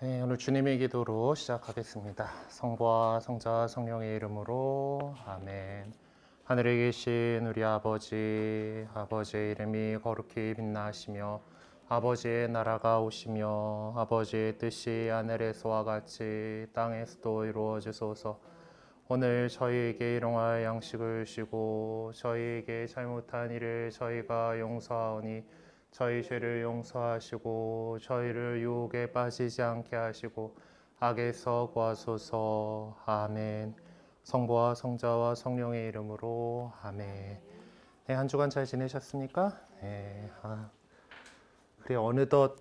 네, 오늘 주님의 기도로 시작하겠습니다. 성부와 성자 성령의 이름으로 아멘. 하늘에 계신 우리 아버지, 아버지의 이름이 거룩히 빛나시며 아버지의 나라가 오시며 아버지의 뜻이 하늘에서와 같이 땅에서도 이루어지소서. 오늘 저희에게 일용할 양식을 주고 저희에게 잘못한 일을 저희가 용서하오니 저희 죄를 용서하시고 저희를 유혹에 빠지지 않게 하시고 악에서 구하소서. 아멘. 성부와 성자와 성령의 이름으로 아멘. 네, 한 주간 잘 지내셨습니까? 네. 아, 그래 어느덧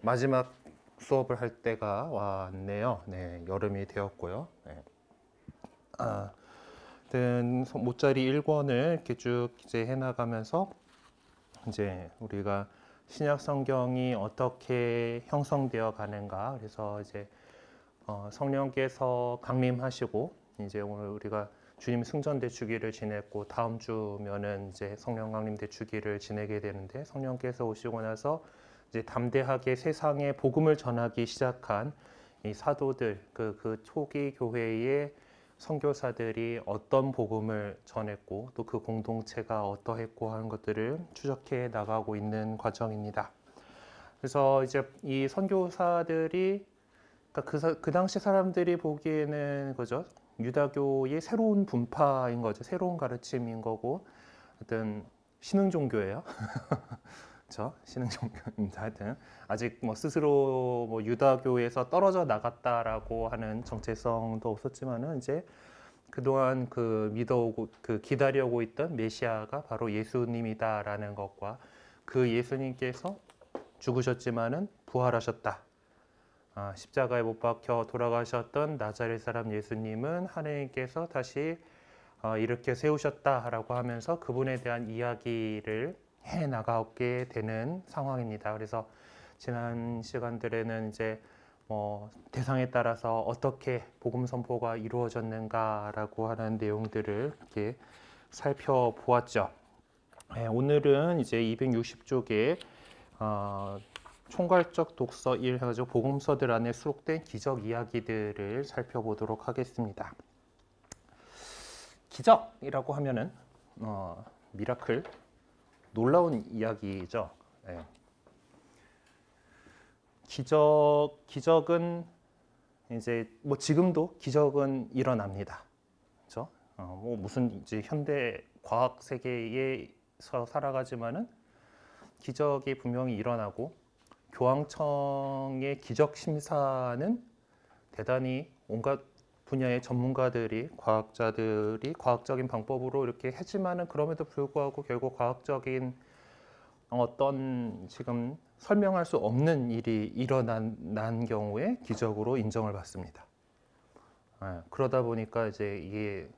마지막 수업을 할 때가 왔네요. 네, 여름이 되었고요. 네. 아, 모짜리 1권을 이렇게 쭉 이제 해나가면서 이제 우리가 신약 성경이 어떻게 형성되어 가는가 그래서 이제 어, 성령께서 강림하시고 이제 오늘 우리가 주님 승전 대주기를 지냈고 다음 주면은 이제 성령 강림 대주기를 지내게 되는데 성령께서 오시고 나서 이제 담대하게 세상에 복음을 전하기 시작한 이 사도들 그그 그 초기 교회의 선교사들이 어떤 복음을 전했고 또 그 공동체가 어떠했고 하는 것들을 추적해 나가고 있는 과정입니다. 그래서 이제 이 선교사들이 그러그 그러니까 그 당시 사람들이 보기에는 그죠 유다교의 새로운 분파인 거죠 새로운 가르침인 거고 어떤 신흥 종교예요. 저 신흥종교입니다. 하여튼 아직 뭐 스스로 뭐 유다교에서 떨어져 나갔다라고 하는 정체성도 없었지만은 이제 그동안 그 믿어오고 그 기다려오고 있던 메시아가 바로 예수님이다라는 것과 그 예수님께서 죽으셨지만은 부활하셨다. 아, 십자가에 못 박혀 돌아가셨던 나자렛 사람 예수님은 하느님께서 다시 어, 이렇게 세우셨다라고 하면서 그분에 대한 이야기를 해 나가게 되는 상황입니다. 그래서 지난 시간들에는 이제 뭐 대상에 따라서 어떻게 복음 선포가 이루어졌는가라고 하는 내용들을 이렇게 살펴보았죠. 네, 오늘은 이제 260쪽에 어, 총괄적 독서 1 해가지고 복음서들 안에 수록된 기적 이야기들을 살펴보도록 하겠습니다. 기적이라고 하면은 어, 미라클 놀라운 이야기죠. 네. 기적 기적은 이제 뭐 지금도 기적은 일어납니다. 그죠 어, 뭐 무슨 이제 현대 과학 세계에서 살아가지만은 기적이 분명히 일어나고 교황청의 기적 심사는 대단히 온갖 분야의 전문가들이 과학자들이 과학적인 방법으로 이렇게 했지만은 그럼에도 불구하고 결국 과학적인 어떤 지금 설명할 수 없는 일이 일어난 난 경우에 기적으로 인정을 받습니다. 예, 그러다 보니까 이제 이게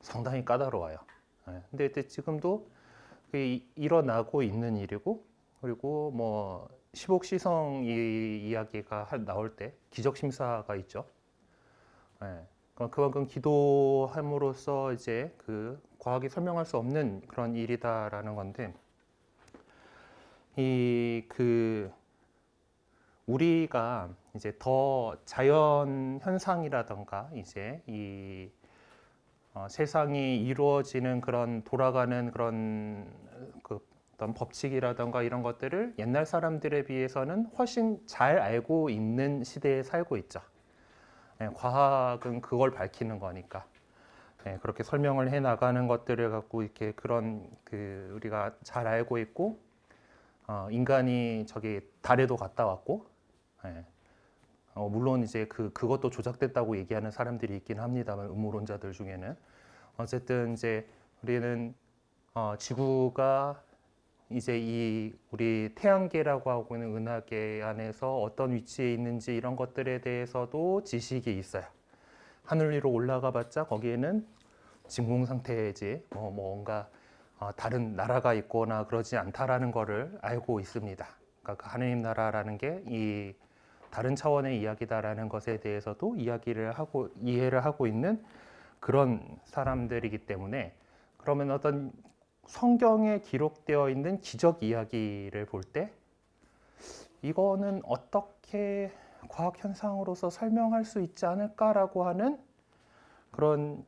상당히 까다로워요. 예, 근데 이때 지금도 그 일어나고 있는 일이고 그리고 뭐 시복시성 이야기가 나올 때 기적심사가 있죠. 예, 그만큼 기도함으로써 이제 그 과학이 설명할 수 없는 그런 일이다라는 건데 이 그 우리가 이제 더 자연 현상이라던가 이제 이 어, 세상이 이루어지는 그런 돌아가는 그런 그 어떤 법칙이라던가 이런 것들을 옛날 사람들에 비해서는 훨씬 잘 알고 있는 시대에 살고 있죠. 네, 과학은 그걸 밝히는 거니까. 네, 그렇게 설명을 해 나가는 것들을 갖고 이렇게 그런 그 우리가 잘 알고 있고 어, 인간이 저기 달에도 갔다 왔고 네. 어, 물론 이제 그 그것도 조작됐다고 얘기하는 사람들이 있긴 합니다만 음모론자들 중에는 어쨌든 이제 우리는 어, 지구가 이제 이 우리 태양계라고 하고 있는 은하계 안에서 어떤 위치에 있는지 이런 것들에 대해서도 지식이 있어요. 하늘 위로 올라가 봤자 거기에는 진공 상태지 뭐 뭔가 어, 다른 나라가 있거나 그러지 않다라는 것을 알고 있습니다. 그러니까 하느님 나라라는 게 이 다른 차원의 이야기다라는 것에 대해서도 이야기를 하고 이해를 하고 있는 그런 사람들이기 때문에 그러면 어떤 성경에 기록되어 있는 기적 이야기를 볼 때 이거는 어떻게 과학 현상으로서 설명할 수 있지 않을까라고 하는 그런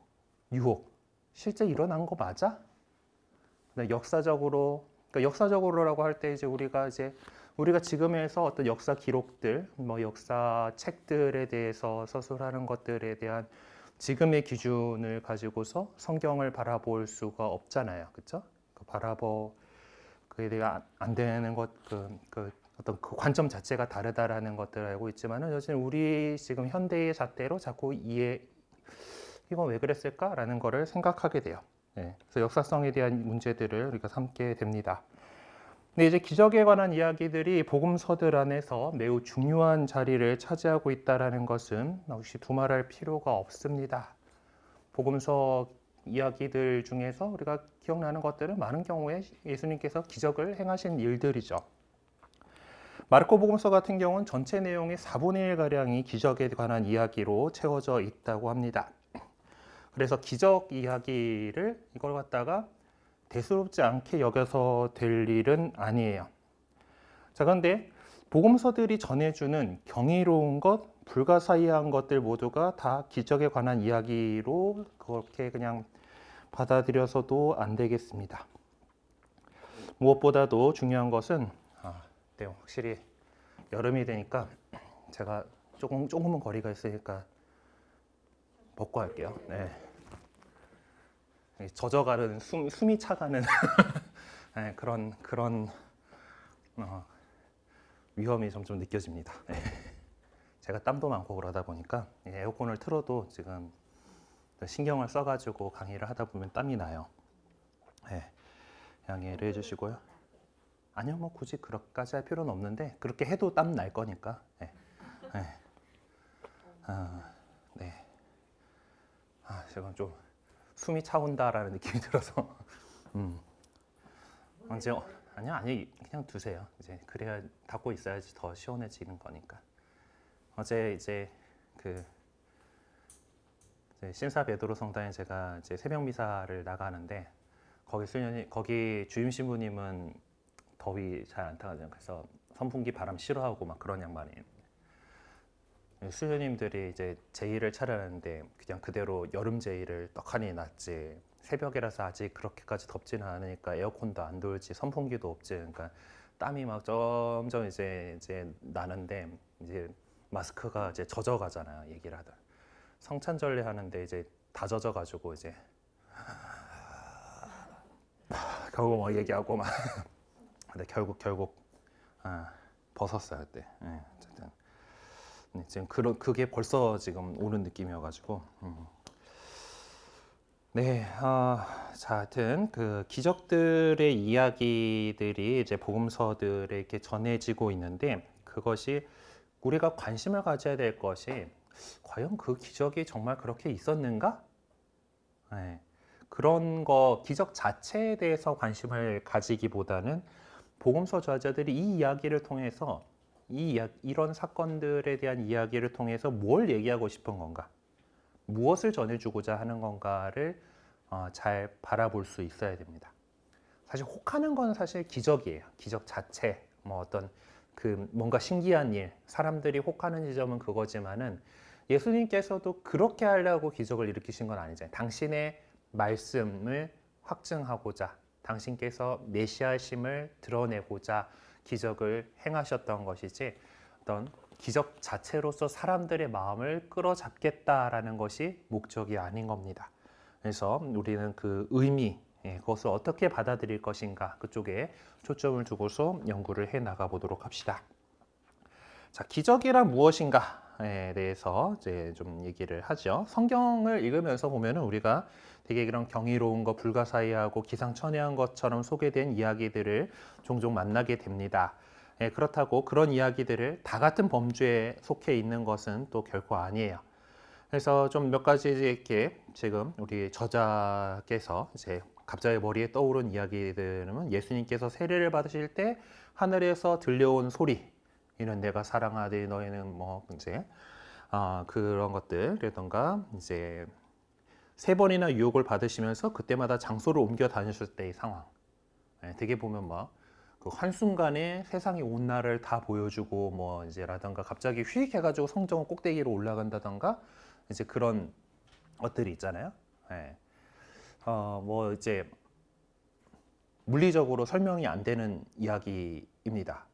유혹. 실제 일어난 거 맞아? 네, 역사적으로 그러니까 역사적으로라고 할 때 이제 우리가 이제 우리가 지금에서 어떤 역사 기록들, 뭐 역사 책들에 대해서 서술하는 것들에 대한 지금의 기준을 가지고서 성경을 바라볼 수가 없잖아요. 그렇그 바라보 그에 대해 안 되는 것그 그 어떤 그 관점 자체가 다르다라는 것들을 알고 있지만은 여전 우리 지금 현대의 잣대로 자꾸 이해 이건 왜 그랬을까라는 거를 생각하게 돼요. 네. 그래서 역사성에 대한 문제들을 우리가 삼게 됩니다. 근데 이제 기적에 관한 이야기들이 복음서들 안에서 매우 중요한 자리를 차지하고 있다라는 것은 역시 두말할 필요가 없습니다. 복음서 이야기들 중에서 우리가 기억나는 것들은 많은 경우에 예수님께서 기적을 행하신 일들이죠. 마르코 복음서 같은 경우는 전체 내용의 4분의 1가량이 기적에 관한 이야기로 채워져 있다고 합니다. 그래서 기적 이야기를 이걸 갖다가 대수롭지 않게 여겨서 될 일은 아니에요. 자, 그런데 복음서들이 전해주는 경이로운 것, 불가사의한 것들 모두가 다 기적에 관한 이야기로 그렇게 그냥 받아들여서도 안 되겠습니다. 무엇보다도 중요한 것은 아, 네, 확실히 여름이 되니까 제가 조금 조금은 거리가 있으니까 벗고 할게요. 네. 예, 젖어가는 숨, 숨이 차가는 네, 그런 그런 어, 위험이 점점 느껴집니다. 예. 제가 땀도 많고 그러다 보니까 에어컨을 틀어도 지금 신경을 써가지고 강의를 하다 보면 땀이 나요. 네. 양해를 해주시고요. 아니요, 뭐 굳이 그렇게까지 할 필요는 없는데 그렇게 해도 땀 날 거니까. 네. 네. 아, 네. 아, 지금 좀. 숨이 차온다라는 느낌이 들어서 음. 언제 어, 아니요 아니 그냥 두세요 이제 그래야 닫고 있어야지 더 시원해지는 거니까 어제 이제 그 이제 신사 베드로 성당에 제가 이제 새벽 미사를 나가는데 거기 수련이 거기 주임 신부님은 더위 잘 안 타거든요 그래서 선풍기 바람 싫어하고 막 그런 양반이에요 수녀님들이 이제 제의를 차려는데 그냥 그대로 여름 제의를 떡하니 놨지 새벽이라서 아직 그렇게까지 덥지는 않으니까 에어컨도 안 돌지 선풍기도 없지 그러니까 땀이 막 점점 이제 이제 나는데 이제 마스크가 이제 젖어가잖아요 얘기를 하다 성찬절례 하는데 이제 다 젖어가지고 이제 결국 막 얘기하고 막 근데 결국 결국 아, 벗었어요 그때 네. 네, 지금 그런 그게 벌써 지금 오는 느낌이어가지고. 음. 네, 어, 자, 하여튼 그 기적들의 이야기들이 이제 복음서들에게 전해지고 있는데 그것이 우리가 관심을 가져야 될 것이 과연 그 기적이 정말 그렇게 있었는가? 네, 그런 거 기적 자체에 대해서 관심을 가지기보다는 복음서 저자들이 이 이야기를 통해서 이 이런 사건들에 대한 이야기를 통해서 뭘 얘기하고 싶은 건가, 무엇을 전해주고자 하는 건가를 어, 잘 바라볼 수 있어야 됩니다. 사실 혹하는 건 사실 기적이에요. 기적 자체, 뭐 어떤 그 뭔가 신기한 일, 사람들이 혹하는 지점은 그거지만은 예수님께서도 그렇게 하려고 기적을 일으키신 건 아니잖아요. 당신의 말씀을 확증하고자, 당신께서 메시아심을 드러내고자 기적을 행하셨던 것이지 어떤 기적 자체로서 사람들의 마음을 끌어잡겠다라는 것이 목적이 아닌 겁니다. 그래서 우리는 그 의미, 예, 그것을 어떻게 받아들일 것인가 그쪽에 초점을 두고서 연구를 해 나가 보도록 합시다. 자, 기적이란 무엇인가 에 대해서 이제 좀 얘기를 하죠. 성경을 읽으면서 보면은 우리가 되게 그런 경이로운 거 불가사의하고 기상천외한 것처럼 소개된 이야기들을 종종 만나게 됩니다. 예, 그렇다고 그런 이야기들을 다 같은 범주에 속해 있는 것은 또 결코 아니에요. 그래서 좀 몇 가지 이렇게 지금 우리 저자께서 이제 갑자기 머리에 떠오른 이야기들은 예수님께서 세례를 받으실 때 하늘에서 들려온 소리 이런 내가 사랑하되 너희는 뭐 이제 어, 그런 것들이라던가 이제 세 번이나 유혹을 받으시면서 그때마다 장소를 옮겨 다니실 때의 상황 예, 되게 보면 막그 뭐 한순간에 세상이 온나를다 보여주고 뭐 이제 라던가 갑자기 휘익 해가지고 성전 꼭대기로 올라간다던가 이제 그런 것들이 있잖아요 예. 어, 뭐 이제 물리적으로 설명이 안 되는 이야기입니다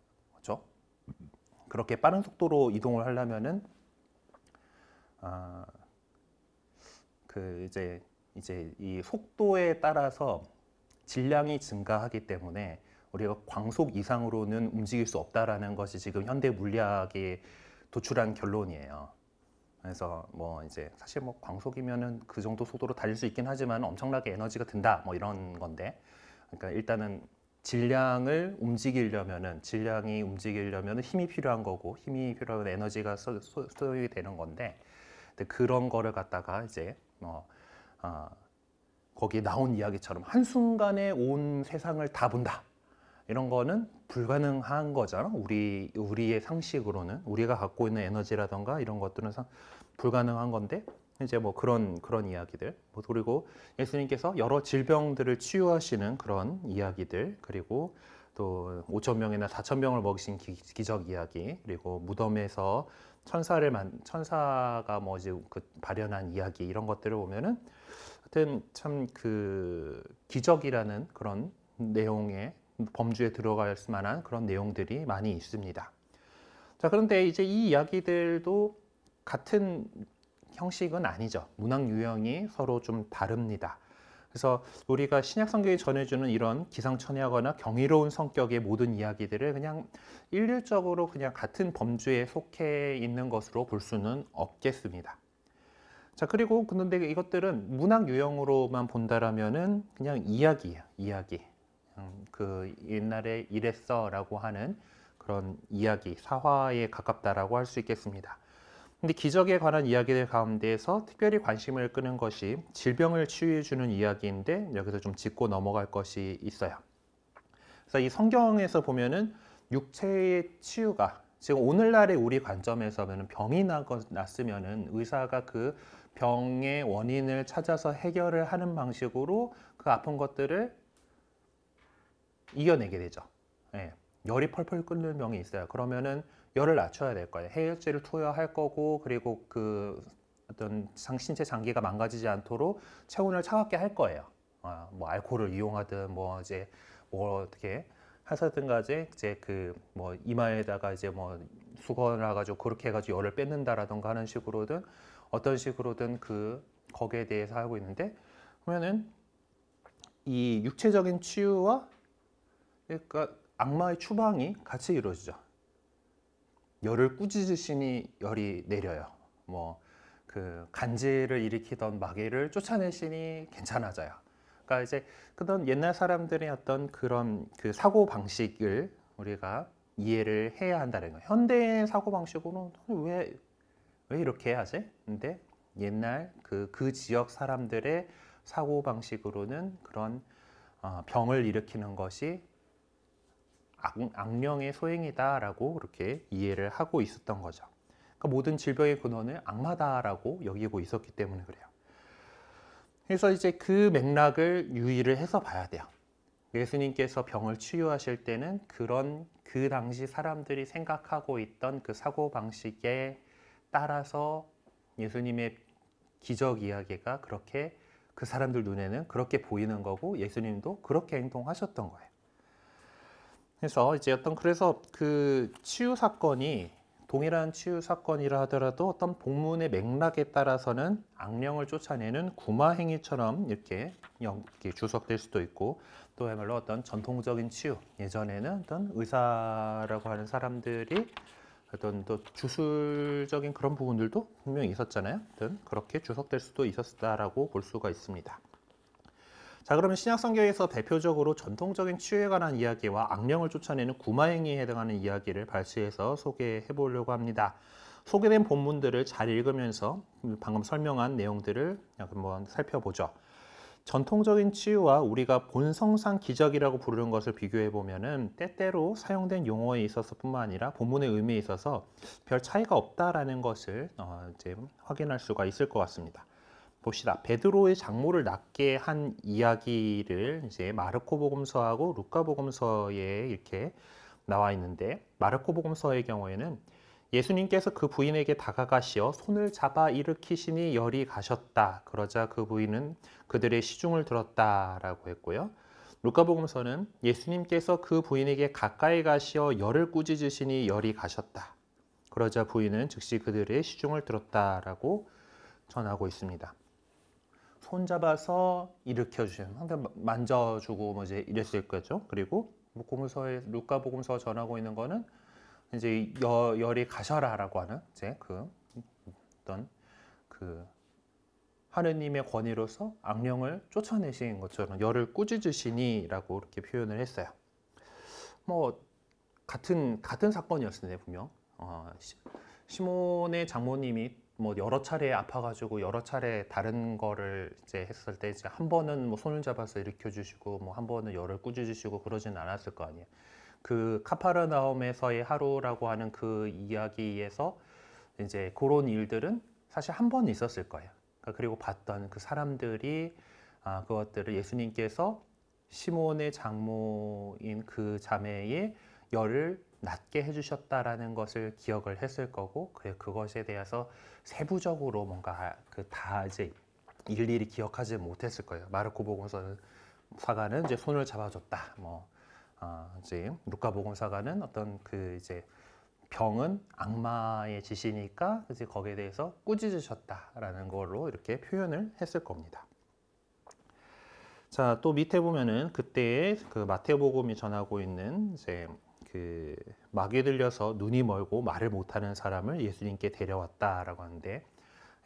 그렇게 빠른 속도로 이동을 하려면은 아, 그 이제 이제 이 속도에 따라서 질량이 증가하기 때문에 우리가 광속 이상으로는 움직일 수 없다라는 것이 지금 현대 물리학에 도출한 결론이에요. 그래서 뭐 이제 사실 뭐 광속이면은 그 정도 속도로 달릴 수 있긴 하지만 엄청나게 에너지가 든다 뭐 이런 건데 그러니까 일단은 질량을 움직이려면은 질량이 움직이려면은 힘이 필요한 거고 힘이 필요하면 에너지가 소, 소, 소요이 되는 건데 근데 그런 거를 갖다가 이제 어, 어, 거기에 나온 이야기처럼 한순간에 온 세상을 다 본다. 이런 거는 불가능한 거잖아. 우리 우리의 상식으로는 우리가 갖고 있는 에너지라던가 이런 것들은 불가능한 건데 이제 뭐 그런 그런 이야기들 뭐 그리고 예수님께서 여러 질병들을 치유하시는 그런 이야기들 그리고 또 5천 명이나 4천 명을 먹이신 기, 적 이야기 그리고 무덤에서 천사를 만 천사가 뭐지 그 발현한 이야기 이런 것들을 보면은 하여튼 참 그 기적이라는 그런 내용의 범주에 들어갈 만한 그런 내용들이 많이 있습니다. 자 그런데 이제 이 이야기들도 같은 형식은 아니죠. 문학 유형이 서로 좀 다릅니다. 그래서 우리가 신약 성경이 전해주는 이런 기상천외하거나 경이로운 성격의 모든 이야기들을 그냥 일률적으로 그냥 같은 범주에 속해 있는 것으로 볼 수는 없겠습니다. 자 그리고 그런데 이것들은 문학 유형으로만 본다라면은 그냥 이야기예요, 이야기. 음, 그 옛날에 이랬어라고 하는 그런 이야기, 사화에 가깝다라고 할 수 있겠습니다. 근데 기적에 관한 이야기들 가운데에서 특별히 관심을 끄는 것이 질병을 치유해 주는 이야기인데 여기서 좀 짚고 넘어갈 것이 있어요. 그래서 이 성경에서 보면은 육체의 치유가 지금 오늘날의 우리 관점에서 보면 병이 났으면은 의사가 그 병의 원인을 찾아서 해결을 하는 방식으로 그 아픈 것들을 이겨내게 되죠. 예. 열이 펄펄 끓는 병이 있어요. 그러면은 열을 낮춰야 될 거예요. 해열제를 투여할 거고 그리고 그 어떤 상 신체 장기가 망가지지 않도록 체온을 차갑게 할 거예요. 아, 뭐 알코올을 이용하든 뭐 이제 뭐 어떻게 하사든가지 이제 그 뭐 이마에다가 이제 뭐 수건을 가지고 그렇게 해가지고 열을 뺏는다라던가 하는 식으로든 어떤 식으로든 그 거기에 대해서 하고 있는데 그러면은 이 육체적인 치유와 그러니까 악마의 추방이 같이 이루어지죠. 열을 꾸짖으시니 열이 내려요. 뭐 그 간지를 일으키던 마귀를 쫓아내시니 괜찮아져요. 그러니까 이제 그런 옛날 사람들의 어떤 그런 그 사고 방식을 우리가 이해를 해야 한다는 거. 현대의 사고 방식으로는 왜왜 이렇게 해지 근데 옛날 그그 그 지역 사람들의 사고 방식으로는 그런 어, 병을 일으키는 것이 악, 령의 소행이다라고 그렇게 이해를 하고 있었던 거죠. 그러니까 모든 질병의 근원을 악마다라고 여기고 있었기 때문에 그래요. 그래서 이제 그 맥락을 유의를 해서 봐야 돼요. 예수님께서 병을 치유하실 때는 그런 그 당시 사람들이 생각하고 있던 그 사고 방식에 따라서 예수님의 기적 이야기가 그렇게 그 사람들 눈에는 그렇게 보이는 거고 예수님도 그렇게 행동하셨던 거예요. 그래서 이제 어떤 그래서 그 치유 사건이 동일한 치유 사건이라 하더라도 어떤 복문의 맥락에 따라서는 악령을 쫓아내는 구마 행위처럼 이렇게 주석될 수도 있고 또야말로 어떤 전통적인 치유 예전에는 어떤 의사라고 하는 사람들이 어떤 또 주술적인 그런 부분들도 분명히 있었잖아요. 어떤 그렇게 주석될 수도 있었다라고 볼 수가 있습니다. 자 그러면 신약성경에서 대표적으로 전통적인 치유에 관한 이야기와 악령을 쫓아내는 구마행위에 해당하는 이야기를 발췌해서 소개해 보려고 합니다. 소개된 본문들을 잘 읽으면서 방금 설명한 내용들을 한번 살펴보죠. 전통적인 치유와 우리가 본성상 기적이라고 부르는 것을 비교해 보면은 때때로 사용된 용어에 있어서뿐만 아니라 본문의 의미에 있어서 별 차이가 없다라는 것을 어 이제 확인할 수가 있을 것 같습니다. 봅시다. 베드로의 장모를 낫게 한 이야기를 이제 마르코 복음서하고 루카 복음서에 이렇게 나와 있는데 마르코 복음서의 경우에는 예수님께서 그 부인에게 다가가시어 손을 잡아 일으키시니 열이 가셨다. 그러자 그 부인은 그들의 시중을 들었다라고 했고요. 루카복음서는 예수님께서 그 부인에게 가까이 가시어 열을 꾸짖으시니 열이 가셨다. 그러자 부인은 즉시 그들의 시중을 들었다라고 전하고 있습니다. 손잡아서 일으켜 주시는 항상 만져주고 뭐 이제 이랬을 거죠. 그리고 복음서에 뭐 루카복음서 전하고 있는 거는 이제 여, 열이 가셔라라고 하는 이제 그 어떤 그 하느님의 권위로서 악령을 쫓아내신 것처럼 열을 꾸짖으시니라고 이렇게 표현을 했어요. 뭐 같은 같은 사건이었는데 분명 어, 시몬의 장모님이 뭐 여러 차례 아파가지고 여러 차례 다른 거를 이제 했을 때 이제 한 번은 뭐 손을 잡아서 일으켜 주시고 뭐 한 번은 열을 꾸짖 으시고 그러진 않았을 거 아니에요. 그 카파르나움에서의 하루라고 하는 그 이야기에서 이제 그런 일들은 사실 한 번 있었을 거예요. 그러니까 그리고 봤던 그 사람들이 아, 그것들을 예수님께서 시몬의 장모인 그 자매의 열을 낮게 해주셨다라는 것을 기억을 했을 거고 그 그것에 대해서 세부적으로 뭔가 아, 그다 이제 일일이 기억하지 못했을 거예요. 마르코 보음서는 사가는 이제 손을 잡아줬다. 뭐 어, 이제 루카 보음사가는 어떤 그 이제 병은 악마의 짓이니까 이제 거기에 대해서 꾸짖으셨다라는 걸로 이렇게 표현을 했을 겁니다. 자, 또 밑에 보면은 그때그 마태복음이 전하고 있는 이제 그 마귀에 들려서 눈이 멀고 말을 못하는 사람을 예수님께 데려왔다라고 하는데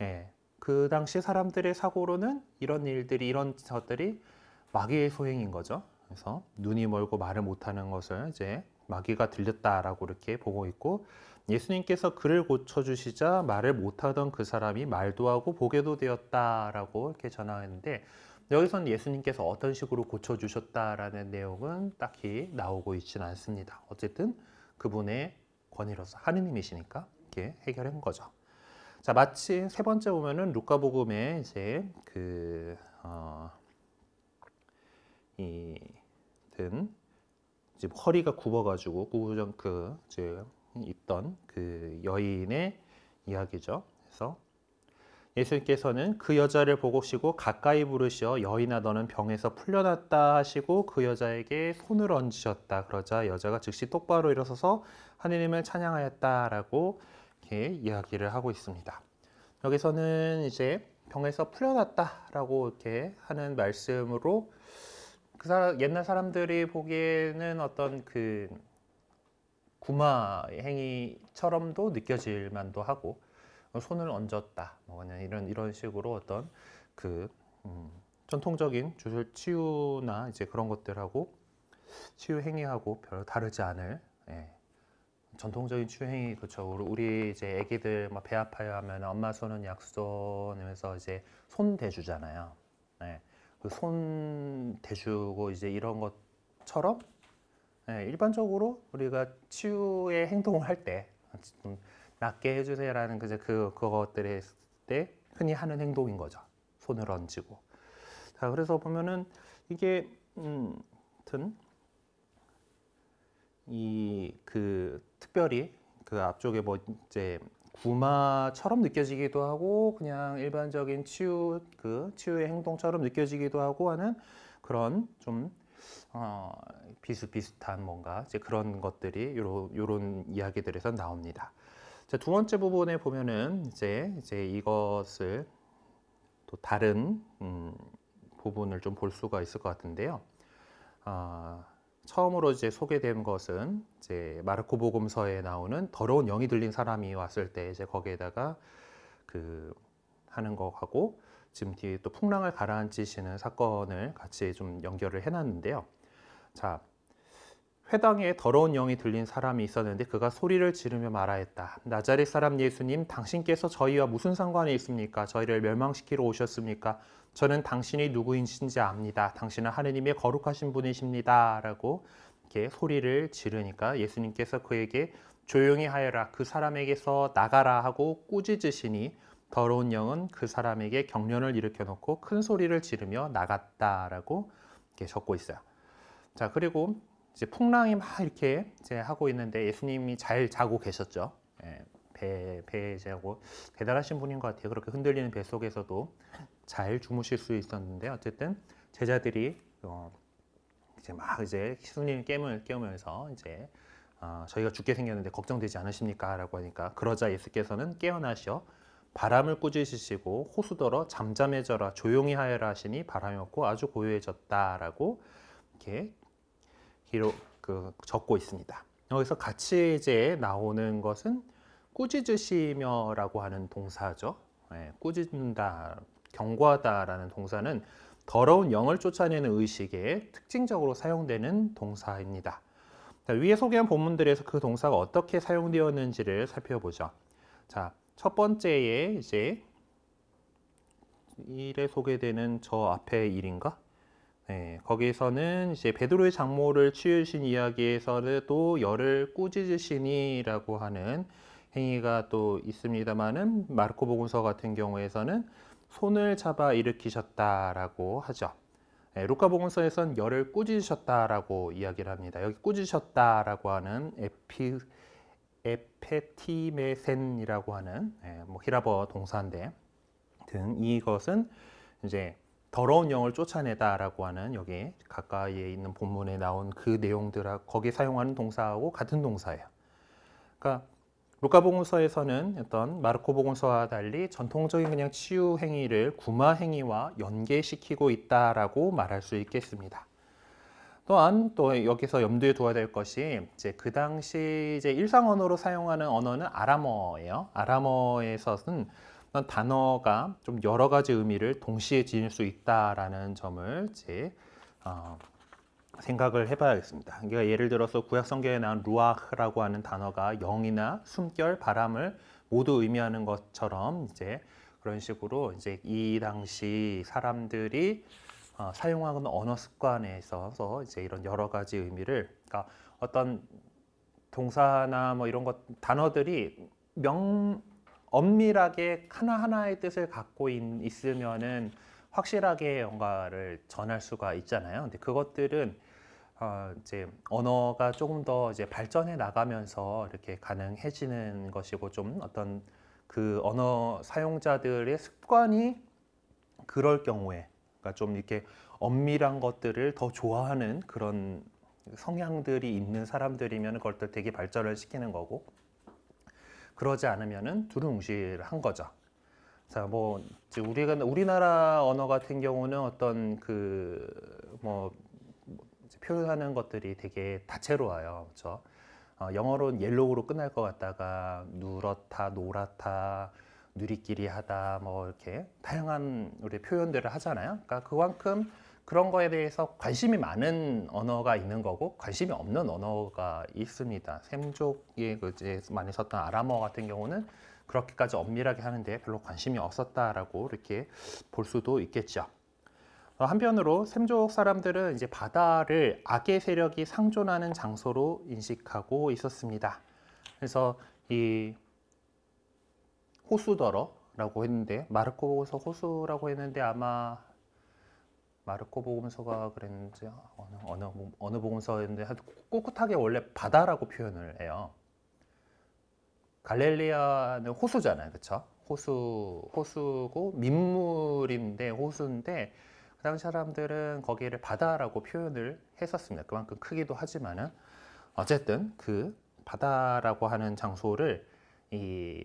예, 그 당시 사람들의 사고로는 이런 일들이 이런 것들이 마귀의 소행인 거죠. 그래서 눈이 멀고 말을 못하는 것을 이제 마귀가 들렸다라고 이렇게 보고 있고 예수님께서 그를 고쳐 주시자 말을 못하던 그 사람이 말도 하고 보게도 되었다라고 이렇게 전하는데 여기서는 예수님께서 어떤 식으로 고쳐주셨다라는 내용은 딱히 나오고 있지는 않습니다. 어쨌든 그분의 권위로서 하느님이시니까 이렇게 해결한 거죠. 자 마치 세 번째 보면은 루카복음에 이제 그 어, 이든 이제 허리가 굽어가지고 꾸부정 그 이제 있던 그 여인의 이야기죠. 그래서 예수님께서는 그 여자를 보고시고 가까이 부르시어 여인아 너는 병에서 풀려났다 하시고 그 여자에게 손을 얹으셨다. 그러자 여자가 즉시 똑바로 일어서서 하느님을 찬양하였다라고 이렇게 이야기를 하고 있습니다. 여기서는 이제 병에서 풀려났다라고 이렇게 하는 말씀으로 그 사람, 옛날 사람들이 보기에는 어떤 그 구마 행위처럼도 느껴질 만도 하고 어, 손을 얹었다 뭐 그냥 이런 이런 식으로 어떤 그 음, 전통적인 주술 치유나 이제 그런 것들하고 치유 행위하고 별로 다르지 않을 예. 전통적인 치유 행위 그렇죠 우리 이제 아기들 막배 아파요 하면 엄마 손은 약손 하면서 이제 손 대주잖아요 예. 그손 대주고 이제 이런 것처럼 예, 일반적으로 우리가 치유의 행동을 할때 음, 낮게 해주세요라는 그, 그 그것들에 했을 때 흔히 하는 행동인 거죠. 손을 얹고. 히 자, 그래서 보면은 이게 음, 하여튼 이그 특별히 그 앞쪽에 뭐 이제 구마처럼 느껴지기도 하고 그냥 일반적인 치유 그 치유의 행동처럼 느껴지기도 하고 하는 그런 좀 어, 비슷비슷한 뭔가 이제 그런 것들이 요런 요런 이야기들에서 나옵니다. 자, 두 번째 부분에 보면은 이제 이제 이것을 또 다른 음, 부분을 좀 볼 수가 있을 것 같은데요. 아, 처음으로 이제 소개된 것은 이제 마르코 복음서에 나오는 더러운 영이 들린 사람이 왔을 때 이제 거기에다가 그 하는 거하고 지금 뒤에 또 풍랑을 가라앉히시는 사건을 같이 좀 연결을 해놨는데요. 자, 회당에 더러운 영이 들린 사람이 있었는데 그가 소리를 지르며 말하였다. 나자렛 사람 예수님, 당신께서 저희와 무슨 상관이 있습니까? 저희를 멸망시키러 오셨습니까? 저는 당신이 누구인지 압니다. 당신은 하느님의 거룩하신 분이십니다. 라고 이렇게 소리를 지르니까 예수님께서 그에게 조용히 하여라. 그 사람에게서 나가라 하고 꾸짖으시니 더러운 영은 그 사람에게 경련을 일으켜 놓고 큰 소리를 지르며 나갔다라고 이렇게 적고 있어요. 자, 그리고 이제 풍랑이 막 이렇게 이제 하고 있는데 예수님이 잘 자고 계셨죠. 예, 배 배에 자고 배달하신 분인 것 같아요. 그렇게 흔들리는 배 속에서도 잘 주무실 수 있었는데 어쨌든 제자들이 어, 이제 막 이제 예수님 깨물 깨우면서 이제 어, 저희가 죽게 생겼는데 걱정되지 않으십니까?라고 하니까 그러자 예수께서는 깨어나시어 바람을 꾸짖으시고 호수더러 잠잠해져라 조용히 하여라 하시니 바람이 없고 아주 고요해졌다라고 이렇게 기록 그 적고 있습니다. 여기서 같이 이제 나오는 것은 꾸짖으시며라고 하는 동사죠. 예, 꾸짖는다, 경고하다라는 동사는 더러운 영을 쫓아내는 의식에 특징적으로 사용되는 동사입니다. 자, 위에 소개한 본문들에서 그 동사가 어떻게 사용되었는지를 살펴보죠. 자, 첫 번째에 이제 일에 소개되는 저 앞에 일인가? 네, 거기서는 이제 베드로의 장모를 치우신 이야기에서도 열을 꾸짖으시니라고 하는 행위가 또 있습니다만은 마르코복음서 같은 경우에서는 손을 잡아 일으키셨다라고 하죠. 네, 루카복음서에서는 열을 꾸짖으셨다라고 이야기를 합니다. 여기 꾸짖으셨다라고 하는 에피 에페티메센이라고 하는 네, 뭐 히라버 동사인데 등 이것은 이제 더러운 영을 쫓아내다라고 하는 여기 가까이에 있는 본문에 나온 그 내용들하고 거기에 사용하는 동사하고 같은 동사예요. 그러니까 루카복음서에서는 어떤 마르코복음서와 달리 전통적인 그냥 치유 행위를 구마 행위와 연계시키고 있다라고 말할 수 있겠습니다. 또한 또 여기서 염두에 두어야 될 것이 이제 그 당시 이제 일상 언어로 사용하는 언어는 아람어예요. 아람어에서는 어떤 단어가 좀 여러 가지 의미를 동시에 지닐 수 있다라는 점을 이제 어, 생각을 해봐야겠습니다. 그러니까 예를 들어서 구약 성경에 나온 루아흐라고 하는 단어가 영이나 숨결, 바람을 모두 의미하는 것처럼 이제 그런 식으로 이제 이 당시 사람들이 어, 사용하는 언어 습관에 있어서 이제 이런 여러 가지 의미를 그러니까 어떤 동사나 뭐 이런 것 단어들이 명 엄밀하게 하나하나의 뜻을 갖고 있, 으면은 확실하게 뭔가를 전할 수가 있잖아요. 근데 그것들은 어, 이제 언어가 조금 더 이제 발전해 나가면서 이렇게 가능해지는 것이고 좀 어떤 그 언어 사용자들의 습관이 그럴 경우에 그러니까 좀 이렇게 엄밀한 것들을 더 좋아하는 그런 성향들이 있는 사람들이면 그걸또 되게 발전을 시키는 거고 그러지 않으면은 두루뭉실한 거죠. 자, 뭐 우리가 우리나라 언어 같은 경우는 어떤 그 뭐 표현하는 것들이 되게 다채로워요. 그렇죠? 어, 영어로는 옐로우로 끝날 것 같다가 누렇다, 노랗다, 누리끼리 하다 뭐 이렇게 다양한 우리 표현들을 하잖아요. 그러니까 그만큼 그런 거에 대해서 관심이 많은 언어가 있는 거고 관심이 없는 언어가 있습니다. 샘족이 그 이제 많이 썼던 아람어 같은 경우는 그렇게까지 엄밀하게 하는데 별로 관심이 없었다라고 이렇게 볼 수도 있겠죠. 어, 한편으로 샘족 사람들은 이제 바다를 악의 세력이 상존하는 장소로 인식하고 있었습니다. 그래서 이 호수더러라고 했는데 마르코서 호수라고 했는데 아마 마르코 복음서가 그랬는지 어느 어느 어느 복음서였는데 꿋꿋하게 원래 바다라고 표현을 해요. 갈릴리아는 호수잖아요, 그렇죠? 호수 호수고 민물인데 호수인데 그 당시 사람들은 거기를 바다라고 표현을 했었습니다. 그만큼 크기도 하지만은 어쨌든 그 바다라고 하는 장소를 이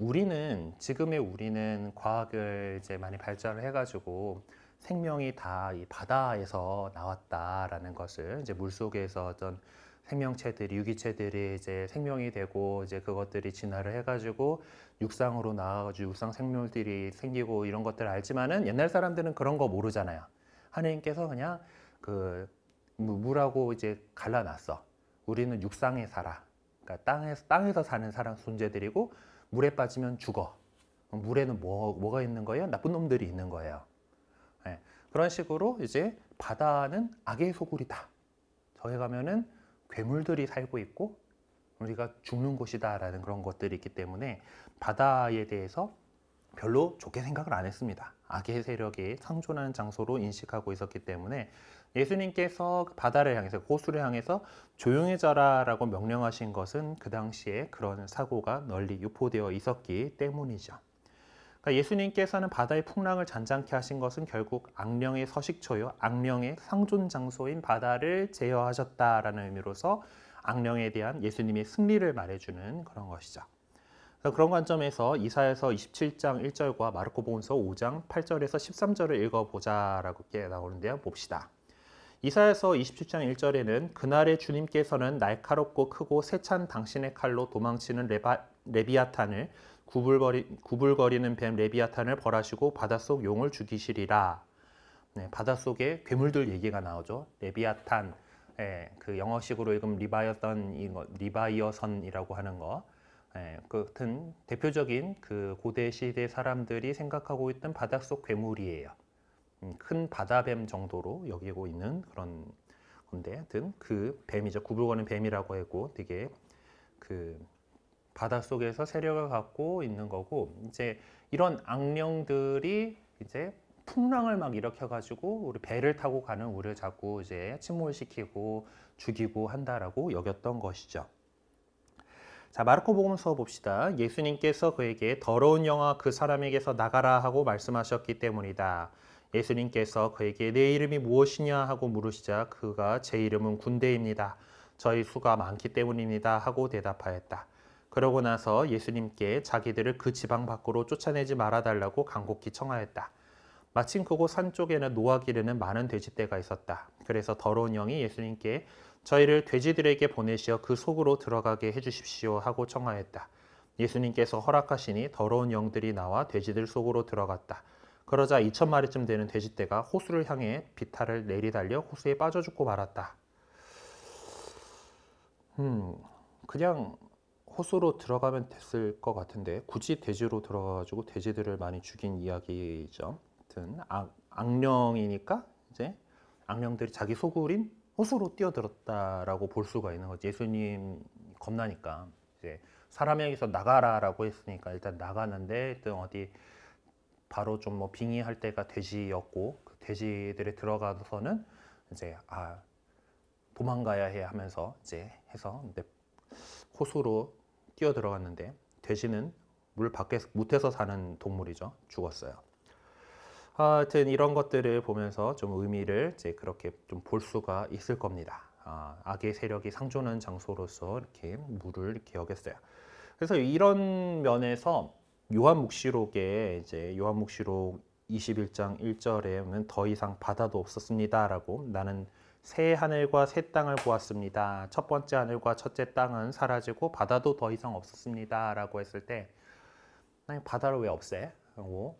우리는 지금의 우리는 과학을 이제 많이 발전을 해가지고 생명이 다 이 바다에서 나왔다라는 것을 이제 물 속에서 어떤 생명체들이 유기체들이 이제 생명이 되고 이제 그것들이 진화를 해가지고 육상으로 나와가지고 육상 생물들이 생기고 이런 것들을 알지만은 옛날 사람들은 그런 거 모르잖아요. 하느님께서 그냥 그 물하고 이제 갈라놨어. 우리는 육상에 살아. 그러니까 땅에서 땅에서 사는 사람 존재들이고 물에 빠지면 죽어. 물에는 뭐 뭐가 있는 거예요? 나쁜 놈들이 있는 거예요. 그런 식으로 이제 바다는 악의 소굴이다. 저기 가면은 괴물들이 살고 있고 우리가 죽는 곳이다라는 그런 것들이 있기 때문에 바다에 대해서 별로 좋게 생각을 안 했습니다. 악의 세력이 상존하는 장소로 인식하고 있었기 때문에 예수님께서 바다를 향해서 호수를 향해서 조용해져라라고 명령하신 것은 그 당시에 그런 사고가 널리 유포되어 있었기 때문이죠. 그러니까 예수님께서는 바다의 풍랑을 잔잔케 하신 것은 결국 악령의 서식처요, 악령의 상존 장소인 바다를 제어하셨다라는 의미로서 악령에 대한 예수님의 승리를 말해주는 그런 것이죠. 그러니까 그런 관점에서 이사에서 27장 1절과 마르코보음서 5장 8절에서 13절을 읽어보자라고 나오는데요. 봅시다. 이사에서 27장 1절에는 그날의 주님께서는 날카롭고 크고 세찬 당신의 칼로 도망치는 레바, 레비아탄을 구불거리, 구불거리는 뱀 레비아탄을 벌하시고 바닷속 용을 죽이시리라. 네, 바닷속에 괴물들 얘기가 나오죠. 레비아탄, 예, 그 영어식으로 읽으면 리바이어선, 리바이어선이라고 하는 거. 예, 그같 대표적인 그 고대 시대 사람들이 생각하고 있던 바닷속 괴물이에요. 음, 큰 바다뱀 정도로 여기고 있는 그런 건데, 하여튼 그 뱀이죠. 구불거리는 뱀이라고 했고 되게 그 바닷속에서 세력을 갖고 있는 거고 이제 이런 악령들이 이제 풍랑을 막 일으켜 가지고 우리 배를 타고 가는 우리를 자꾸 이제 침몰시키고 죽이고 한다라고 여겼던 것이죠. 자, 마르코복음서 봅시다. 예수님께서 그에게 더러운 영화 그 사람에게서 나가라 하고 말씀하셨기 때문이다. 예수님께서 그에게 내 이름이 무엇이냐 하고 물으시자 그가 제 이름은 군대입니다. 저희 수가 많기 때문입니다 하고 대답하였다. 그러고 나서 예수님께 자기들을 그 지방 밖으로 쫓아내지 말아달라고 간곡히 청하였다. 마침 그곳 산 쪽에는 노아 기르는 많은 돼지떼가 있었다. 그래서 더러운 영이 예수님께 저희를 돼지들에게 보내시어 그 속으로 들어가게 해주십시오 하고 청하였다. 예수님께서 허락하시니 더러운 영들이 나와 돼지들 속으로 들어갔다. 그러자 2천 마리쯤 되는 돼지떼가 호수를 향해 비탈을 내리달려 호수에 빠져 죽고 말았다. 음, 그냥 호수로 들어가면 됐을 것 같은데 굳이 돼지로 들어가가지고 돼지들을 많이 죽인 이야기죠. 하여튼 악, 령이니까 이제 악령들이 자기 소굴인 호수로 뛰어들었다라고 볼 수가 있는 거죠 예수님 겁나니까 이제 사람에게서 나가라라고 했으니까 일단 나가는데 일 어디 바로 좀 뭐 빙의할 때가 돼지였고 그 돼지들에 들어가서는 이제 아 도망가야 해 하면서 이제 해서 호수로 뛰어 들어갔는데 돼지는 물 밖에 못해서 사는 동물이죠. 죽었어요. 하여튼 이런 것들을 보면서 좀 의미를 이제 그렇게 좀 볼 수가 있을 겁니다. 아, 악의 세력이 상존한 장소로서 이렇게 물을 이렇게 어요 그래서 이런 면에서 요한묵시록에 이제 요한묵시록 21장 1절에는 더 이상 바다도 없었습니다라고 나는 새 하늘과 새 땅을 보았습니다. 첫 번째 하늘과 첫째 땅은 사라지고 바다도 더 이상 없었습니다. 라고 했을 때 바다를 왜 없애? 하고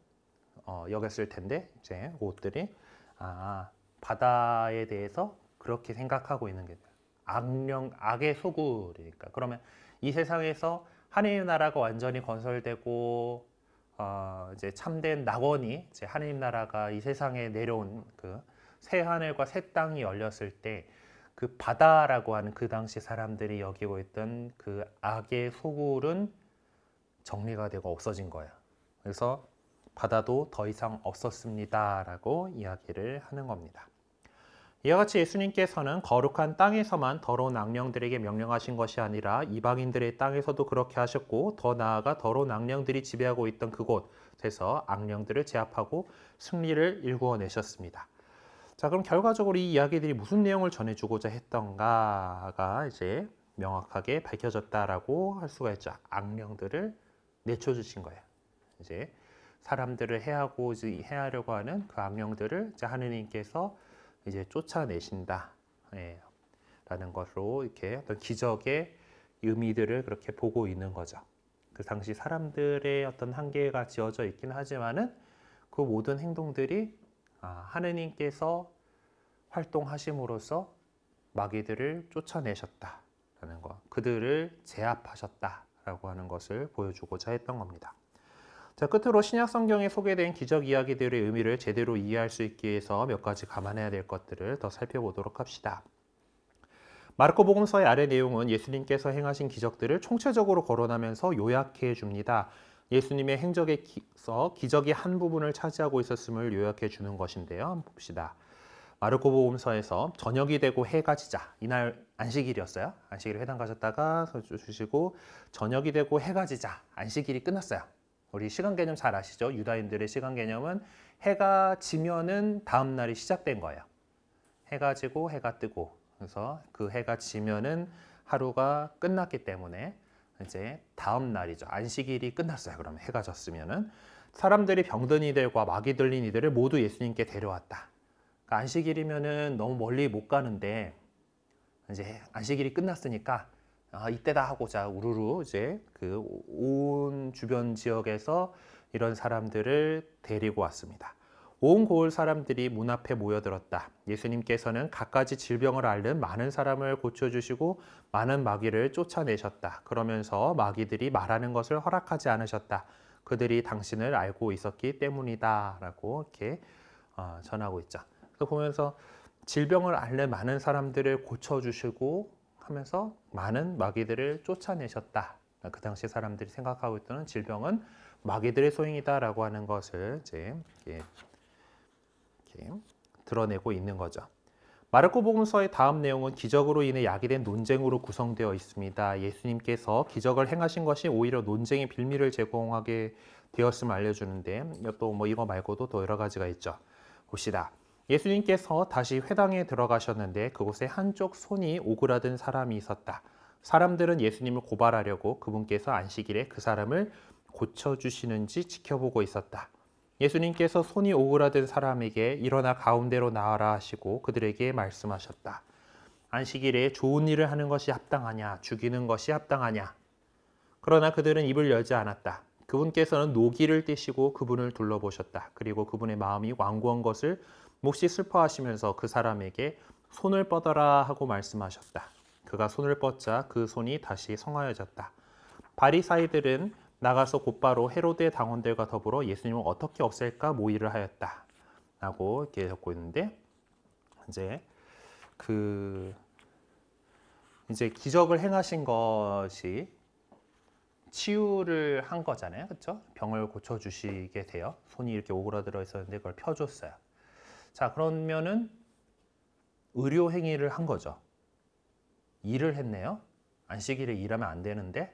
어, 여겼을 텐데 이제 옷들이 아 바다에 대해서 그렇게 생각하고 있는 게 악령, 악의 소굴이니까 그러면 이 세상에서 하느님 나라가 완전히 건설되고 어, 이제 참된 낙원이 이제 하느님 나라가 이 세상에 내려온 그새 하늘과 새 땅이 열렸을 때 그 바다라고 하는 그 당시 사람들이 여기고 있던 그 악의 소굴은 정리가 되고 없어진 거야. 그래서 바다도 더 이상 없었습니다라고 이야기를 하는 겁니다. 이와 같이 예수님께서는 거룩한 땅에서만 더러운 악령들에게 명령하신 것이 아니라 이방인들의 땅에서도 그렇게 하셨고 더 나아가 더러운 악령들이 지배하고 있던 그곳에서 악령들을 제압하고 승리를 일구어내셨습니다. 자, 그럼 결과적으로 이 이야기들이 무슨 내용을 전해주고자 했던가가 이제 명확하게 밝혀졌다라고 할 수가 있죠. 악령들을 내쳐주신 거예요. 이제 사람들을 해하고 해하려고 하는 그 악령들을 이제 하느님께서 이제 쫓아내신다. 예. 라는 것으로 이렇게 어떤 기적의 의미들을 그렇게 보고 있는 거죠. 그 당시 사람들의 어떤 한계가 지어져 있긴 하지만은 그 모든 행동들이 아, 하느님께서 활동하심으로써 마귀들을 쫓아내셨다라는 것, 그들을 제압하셨다라고 하는 것을 보여주고자 했던 겁니다. 자, 끝으로 신약 성경에 소개된 기적 이야기들의 의미를 제대로 이해할 수 있기 위해서 몇 가지 감안해야 될 것들을 더 살펴보도록 합시다. 마르코복음서의 아래 내용은 예수님께서 행하신 기적들을 총체적으로 거론하면서 요약해 줍니다. 예수님의 행적에서 기적이 한 부분을 차지하고 있었음을 요약해 주는 것인데요. 한번 봅시다. 마르코보음서에서 저녁이 되고 해가 지자 이날 안식일이었어요. 안식일에 회당 가셨다가 주시고 저녁이 되고 해가 지자 안식일이 끝났어요. 우리 시간 개념 잘 아시죠? 유다인들의 시간 개념은 해가 지면은 다음 날이 시작된 거예요. 해가 지고 해가 뜨고 그래서 그 해가 지면은 하루가 끝났기 때문에 이제 다음 날이죠. 안식일이 끝났어요. 그러면 해가 졌으면은 사람들이 병든 이들과 마귀 들린 이들을 모두 예수님께 데려왔다. 그러니까 안식일이면은 너무 멀리 못 가는데 이제 안식일이 끝났으니까 아, 이때다 하고자 우르르 이제 그 온 주변 지역에서 이런 사람들을 데리고 왔습니다. 온 고을 사람들이 문 앞에 모여들었다. 예수님께서는 갖가지 질병을 앓는 많은 사람을 고쳐주시고 많은 마귀를 쫓아내셨다. 그러면서 마귀들이 말하는 것을 허락하지 않으셨다. 그들이 당신을 알고 있었기 때문이다. 라고 이렇게 어, 전하고 있죠. 그래서 보면서 질병을 앓는 많은 사람들을 고쳐주시고 하면서 많은 마귀들을 쫓아내셨다. 그 당시 사람들이 생각하고 있던 질병은 마귀들의 소행이다라고 하는 것을 이제 예, 이렇게 드러내고 있는 거죠. 마르코복음서의 다음 내용은 기적으로 인해 야기된 논쟁으로 구성되어 있습니다. 예수님께서 기적을 행하신 것이 오히려 논쟁의 빌미를 제공하게 되었음을 알려주는데 또뭐 이거 말고도 또 여러 가지가 있죠. 봅시다. 예수님께서 다시 회당에 들어가셨는데 그곳에 한쪽 손이 오그라든 사람이 있었다. 사람들은 예수님을 고발하려고 그분께서 안식일에 그 사람을 고쳐주시는지 지켜보고 있었다. 예수님께서 손이 오그라든 사람에게 일어나 가운데로 나와라 하시고 그들에게 말씀하셨다. 안식일에 좋은 일을 하는 것이 합당하냐, 죽이는 것이 합당하냐. 그러나 그들은 입을 열지 않았다. 그분께서는 노기를 떼시고 그분을 둘러보셨다. 그리고 그분의 마음이 완고한 것을 몹시 슬퍼하시면서 그 사람에게 손을 뻗어라 하고 말씀하셨다. 그가 손을 뻗자 그 손이 다시 성하여졌다. 바리사이들은 나가서 곧바로 헤로드의 당원들과 더불어 예수님을 어떻게 없앨까 모의를 하였다. 라고 이렇게 적고 있는데 이제 그 이제 기적을 행하신 것이 치유를 한 거잖아요. 그쵸 병을 고쳐 주시게 돼요. 손이 이렇게 오그라들어 있었는데 그걸 펴 줬어요. 자, 그러면은 의료 행위를 한 거죠. 일을 했네요. 안식일에 일하면 안 되는데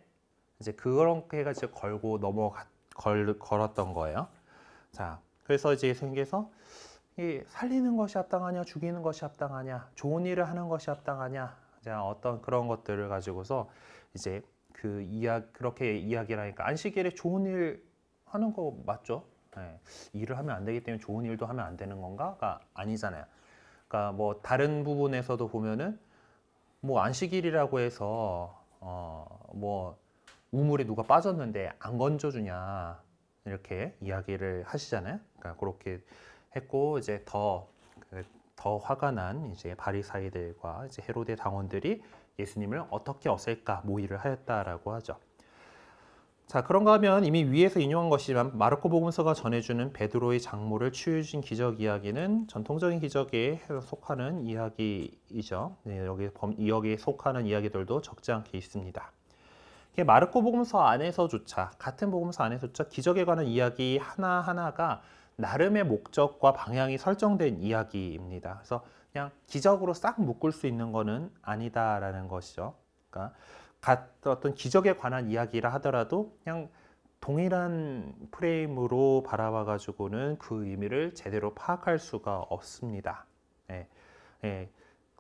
이제 그렇게 해가지고 걸고 넘어가 걸, 걸었던 거예요. 자, 그래서 이제 생겨서 이 살리는 것이 합당하냐, 죽이는 것이 합당하냐, 좋은 일을 하는 것이 합당하냐, 자 어떤 그런 것들을 가지고서 이제 그 이야 그렇게 이야기를 하니까 안식일에 좋은 일 하는 거 맞죠? 네. 일을 하면 안 되기 때문에 좋은 일도 하면 안 되는 건가가 아니잖아요. 그러니까 뭐 다른 부분에서도 보면은 뭐 안식일이라고 해서 어뭐 우물에 누가 빠졌는데 안 건져주냐 이렇게 이야기를 하시잖아요. 그러니까 그렇게 했고 이제 더더 그 화가 난 이제 바리사이들과 이제 헤롯의 당원들이 예수님을 어떻게 없앨까 모의를 하였다라고 하죠. 자 그런가 하면 이미 위에서 인용한 것이지만 마르코복음서가 전해주는 베드로의 장모를 치유해준 기적 이야기는 전통적인 기적에 속하는 이야기이죠. 네, 여기 범, 여기에 속하는 이야기들도 적지 않게 있습니다. 마르코 복음서 안에서조차 같은 복음서 안에서조차 기적에 관한 이야기 하나 하나가 나름의 목적과 방향이 설정된 이야기입니다. 그래서 그냥 기적으로 싹 묶을 수 있는 것은 아니다라는 것이죠. 그러니까 어떤 기적에 관한 이야기라 하더라도 그냥 동일한 프레임으로 바라봐 가지고는 그 의미를 제대로 파악할 수가 없습니다. 예, 예,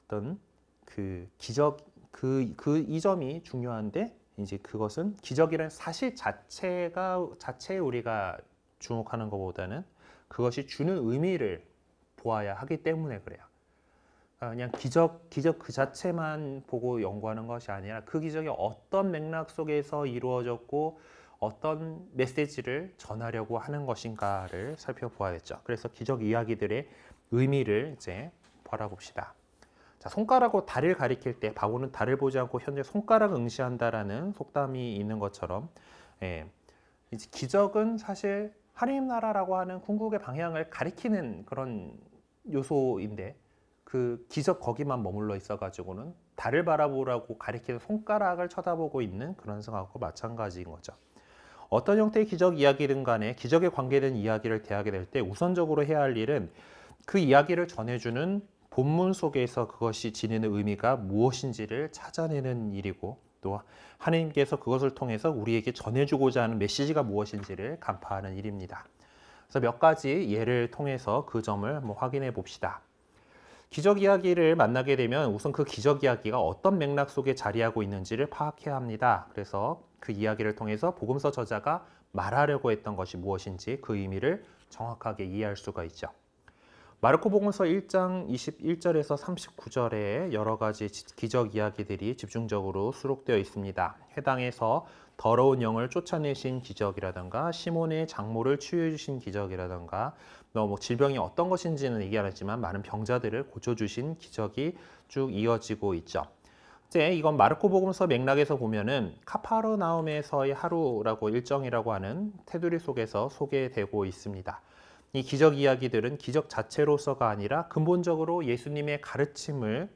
어떤 그 기적 그, 그 이점이 중요한데 이제 그것은 기적이란 사실 자체가 자체에 우리가 주목하는 것보다는 그것이 주는 의미를 보아야 하기 때문에 그래요. 아, 그냥 기적 기적 그 자체만 보고 연구하는 것이 아니라 그 기적이 어떤 맥락 속에서 이루어졌고 어떤 메시지를 전하려고 하는 것인가를 살펴보아야겠죠. 그래서 기적 이야기들의 의미를 이제 바라봅시다. 자, 손가락으로 달을 가리킬 때 바구는 달을 보지 않고 현재 손가락 응시한다라는 속담이 있는 것처럼 예, 이제 기적은 사실 하림 나라라고 하는 궁극의 방향을 가리키는 그런 요소인데 그 기적 거기만 머물러 있어 가지고는 달을 바라보라고 가리키는 손가락을 쳐다보고 있는 그런 생각하고 마찬가지인 거죠. 어떤 형태의 기적 이야기든 간에 기적에 관계된 이야기를 대하게 될 때 우선적으로 해야 할 일은 그 이야기를 전해주는 본문 속에서 그것이 지니는 의미가 무엇인지를 찾아내는 일이고 또 하나님께서 그것을 통해서 우리에게 전해주고자 하는 메시지가 무엇인지를 간파하는 일입니다. 그래서 몇 가지 예를 통해서 그 점을 확인해 봅시다. 기적 이야기를 만나게 되면 우선 그 기적 이야기가 어떤 맥락 속에 자리하고 있는지를 파악해야 합니다. 그래서 그 이야기를 통해서 복음서 저자가 말하려고 했던 것이 무엇인지 그 의미를 정확하게 이해할 수가 있죠. 마르코복음서 1장 21절에서 39절에 여러 가지 기적 이야기들이 집중적으로 수록되어 있습니다. 해당해서 더러운 영을 쫓아내신 기적이라든가 시몬의 장모를 치유해 주신 기적이라든가 뭐, 뭐 질병이 어떤 것인지는 얘기 안 했지만 많은 병자들을 고쳐 주신 기적이 쭉 이어지고 있죠. 이제 이건 마르코복음서 맥락에서 보면은 카파르나움에서의 하루라고 일정이라고 하는 테두리 속에서 소개되고 있습니다. 이 기적 이야기들은 기적 자체로서가 아니라 근본적으로 예수님의 가르침을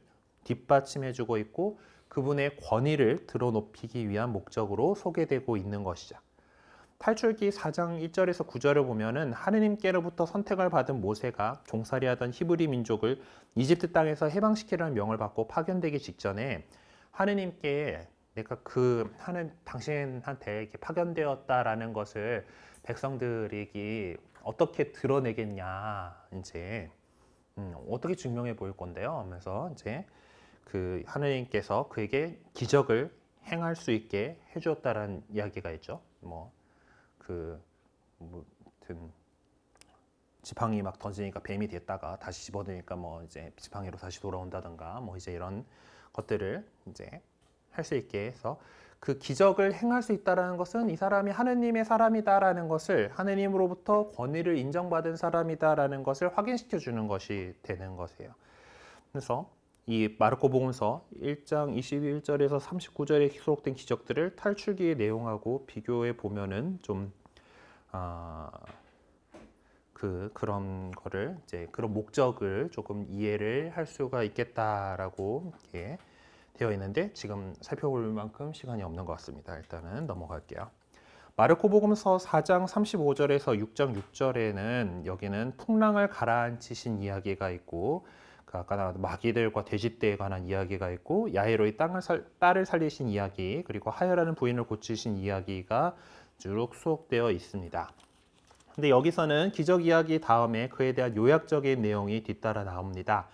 뒷받침해주고 있고 그분의 권위를 드러높이기 위한 목적으로 소개되고 있는 것이죠. 탈출기 4장 1절에서 9절을 보면은 하느님께로부터 선택을 받은 모세가 종살이하던 히브리 민족을 이집트 땅에서 해방시키라는 명을 받고 파견되기 직전에 하느님께 내가 그 하는 당신한테 이렇게 파견되었다라는 것을 백성들이 어떻게 드러내겠냐 이제 음, 어떻게 증명해 보일 건데요. 하면서 이제 그 하느님께서 그에게 기적을 행할 수 있게 해주었다라는 이야기가 있죠. 뭐 그 뭐, 든 그, 뭐, 지팡이 막 던지니까 뱀이 됐다가 다시 집어드니까 뭐 이제 지팡이로 다시 돌아온다든가 뭐 이제 이런 것들을 이제 할 수 있게 해서 그 기적을 행할 수 있다라는 것은 이 사람이 하느님의 사람이다라는 것을 하느님으로부터 권위를 인정받은 사람이다라는 것을 확인시켜 주는 것이 되는 것이에요. 그래서 이 마르코 복음서 1장 21절에서 39절에 기록된 기적들을 탈출기의 내용하고 비교해 보면은 좀 아, 그 그런 거를 이제 그런 목적을 조금 이해를 할 수가 있겠다라고 예. 되어 있는데 지금 살펴볼 만큼 시간이 없는 것 같습니다. 일단은 넘어갈게요. 마르코복음서 4장 35절에서 6장 6절에는 여기는 풍랑을 가라앉히신 이야기가 있고 그 아까 나왔 마귀들과 돼지떼에 관한 이야기가 있고 야히로의 땅을 살, 딸을 살리신 이야기 그리고 하여라는 부인을 고치신 이야기가 쭉 수록되어 있습니다. 근데 여기서는 기적 이야기 다음에 그에 대한 요약적인 내용이 뒤따라 나옵니다.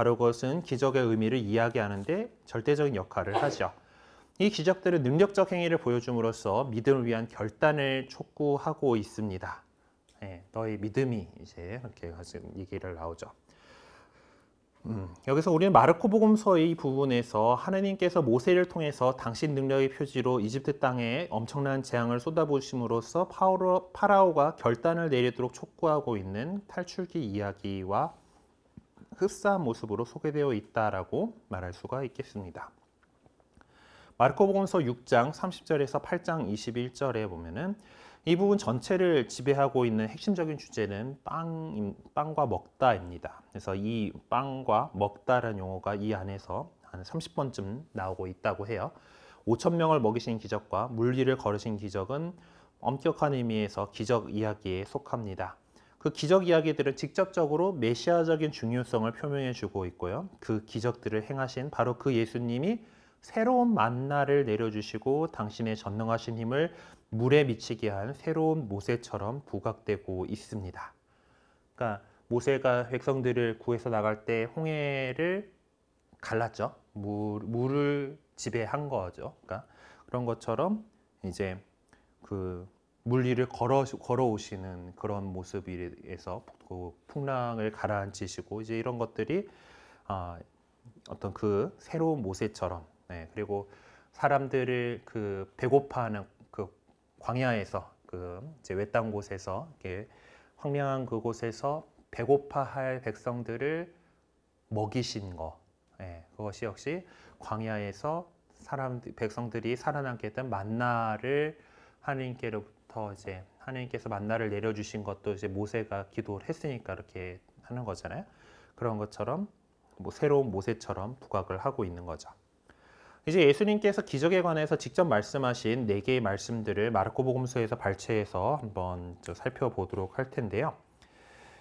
바로 그것은 기적의 의미를 이야기하는데 절대적인 역할을 하죠. 이 기적들은 능력적 행위를 보여줌으로써 믿음을 위한 결단을 촉구하고 있습니다. 네, 너의 믿음이 이제 이렇게 얘기를 나오죠. 음, 여기서 우리는 마르코복음서의 부분에서 하느님께서 모세를 통해서 당신 능력의 표지로 이집트 땅에 엄청난 재앙을 쏟아부으심으로써 파라오가 결단을 내리도록 촉구하고 있는 탈출기 이야기와 흡사한 모습으로 소개되어 있다라고 말할 수가 있겠습니다. 마르코복음서 6장 30절에서 8장 21절에 보면은 이 부분 전체를 지배하고 있는 핵심적인 주제는 빵, 빵과 먹다입니다. 그래서 이 빵과 먹다라는 용어가 이 안에서 한 30번쯤 나오고 있다고 해요. 5천 명을 먹이신 기적과 물리를 걸으신 기적은 엄격한 의미에서 기적 이야기에 속합니다. 그 기적 이야기들은 직접적으로 메시아적인 중요성을 표명해 주고 있고요. 그 기적들을 행하신 바로 그 예수님이 새로운 만나를 내려주시고 당신의 전능하신 힘을 물에 미치게 한 새로운 모세처럼 부각되고 있습니다. 그러니까 모세가 백성들을 구해서 나갈 때 홍해를 갈랐죠. 물, 물을 지배한 거죠. 그러니까 그런 것처럼 이제 그 물리를 걸어 걸어오시는 그런 모습에서 그 풍랑을 가라앉히시고 이제 이런 것들이 어, 어떤 그 새로운 모세처럼 네, 그리고 사람들을 그 배고파하는 그 광야에서 그 이제 외딴 곳에서 이렇게 황량한 그곳에서 배고파할 백성들을 먹이신 거 네, 그것이 역시 광야에서 사람 백성들이 살아남게 된 만나를 하나님께로부터 더 이제 하나님께서 만나를 내려주신 것도 이제 모세가 기도를 했으니까 이렇게 하는 거잖아요. 그런 것처럼 뭐 새로운 모세처럼 부각을 하고 있는 거죠. 이제 예수님께서 기적에 관해서 직접 말씀하신 네 개의 말씀들을 마르코복음서에서 발췌해서 한번 살펴보도록 할 텐데요.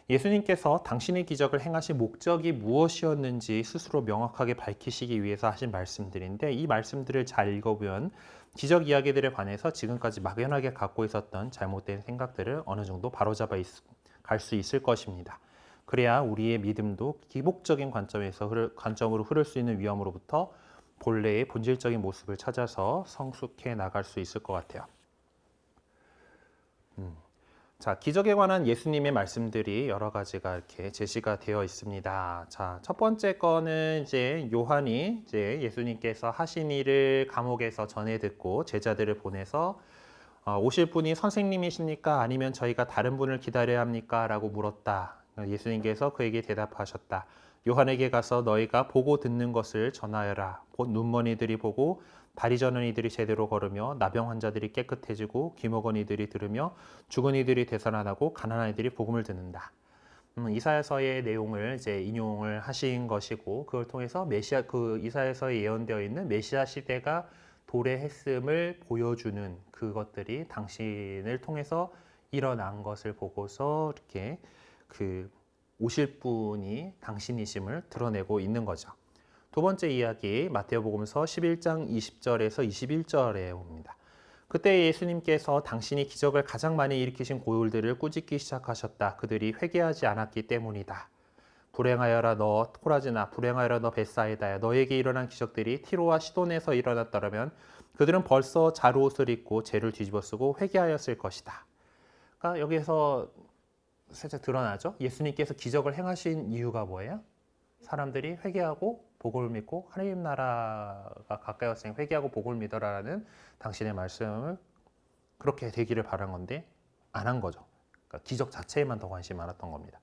예수님께서 당신의 기적을 행하신 목적이 무엇이었는지 스스로 명확하게 밝히시기 위해서 하신 말씀들인데 이 말씀들을 잘 읽어보면 기적 이야기들에 관해서 지금까지 막연하게 갖고 있었던 잘못된 생각들을 어느 정도 바로잡아 갈 수 있을 것입니다. 그래야 우리의 믿음도 기복적인 관점에서 흐를, 관점으로 흐를 수 있는 위험으로부터 본래의 본질적인 모습을 찾아서 성숙해 나갈 수 있을 것 같아요. 음. 자, 기적에 관한 예수님의 말씀들이 여러 가지가 이렇게 제시가 되어 있습니다. 자, 첫 번째 거는 이제 요한이 이제 예수님께서 하신 일을 감옥에서 전해 듣고 제자들을 보내서 어, 오실 분이 선생님이십니까? 아니면 저희가 다른 분을 기다려야 합니까? 라고 물었다. 예수님께서 그에게 대답하셨다. 요한에게 가서 너희가 보고 듣는 것을 전하여라. 곧 눈먼이들이 보고 발이 저는 이들이 제대로 걸으며 나병 환자들이 깨끗해지고 귀먹은 이들이 들으며 죽은 이들이 되살아나고 가난한 이들이 복음을 듣는다. 음, 이사야서의 내용을 이제 인용을 하신 것이고 그걸 통해서 메시아 그 이사야서에 예언되어 있는 메시아 시대가 도래했음을 보여주는 그것들이 당신을 통해서 일어난 것을 보고서 이렇게 그 오실 분이 당신이심을 드러내고 있는 거죠. 두 번째 이야기 마태오복음서 11장 20절에서 21절에 옵니다. 그때 예수님께서 당신이 기적을 가장 많이 일으키신 고율들을 꾸짖기 시작하셨다. 그들이 회개하지 않았기 때문이다. 불행하여라 너 토라지나 불행하여라 너 벳사이다야 너에게 일어난 기적들이 티로와 시돈에서 일어났더라면 그들은 벌써 자루옷을 입고 죄를 뒤집어쓰고 회개하였을 것이다. 그러니까 여기에서 살짝 드러나죠. 예수님께서 기적을 행하신 이유가 뭐예요? 사람들이 회개하고 복음을 믿고 하나님 나라가 가까이 왔으니 회개하고 복음을 믿어라라는 당신의 말씀을 그렇게 되기를 바란 건데 안 한 거죠. 그러니까 기적 자체에만 더 관심이 많았던 겁니다.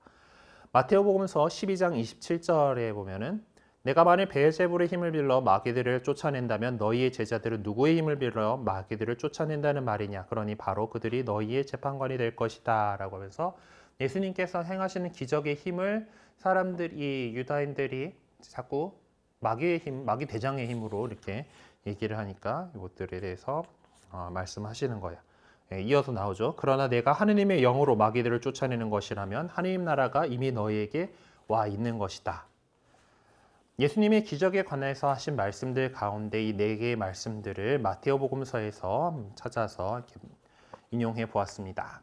마테오복음서 12장 27절에 보면은 내가 만일 베에불의 힘을 빌러 마귀들을 쫓아낸다면 너희의 제자들은 누구의 힘을 빌러 마귀들을 쫓아낸다는 말이냐 그러니 바로 그들이 너희의 재판관이 될 것이다 라고 하면서 예수님께서 행하시는 기적의 힘을 사람들이 유다인들이 자꾸 마귀의 힘, 마귀 대장의 힘으로 이렇게 얘기를 하니까 이것들에 대해서 어, 말씀하시는 거예요. 예, 이어서 나오죠. 그러나 내가 하느님의 영으로 마귀들을 쫓아내는 것이라면 하느님 나라가 이미 너희에게 와 있는 것이다. 예수님의 기적에 관해서 하신 말씀들 가운데 이 네 개의 말씀들을 마태오복음서에서 찾아서 인용해 보았습니다.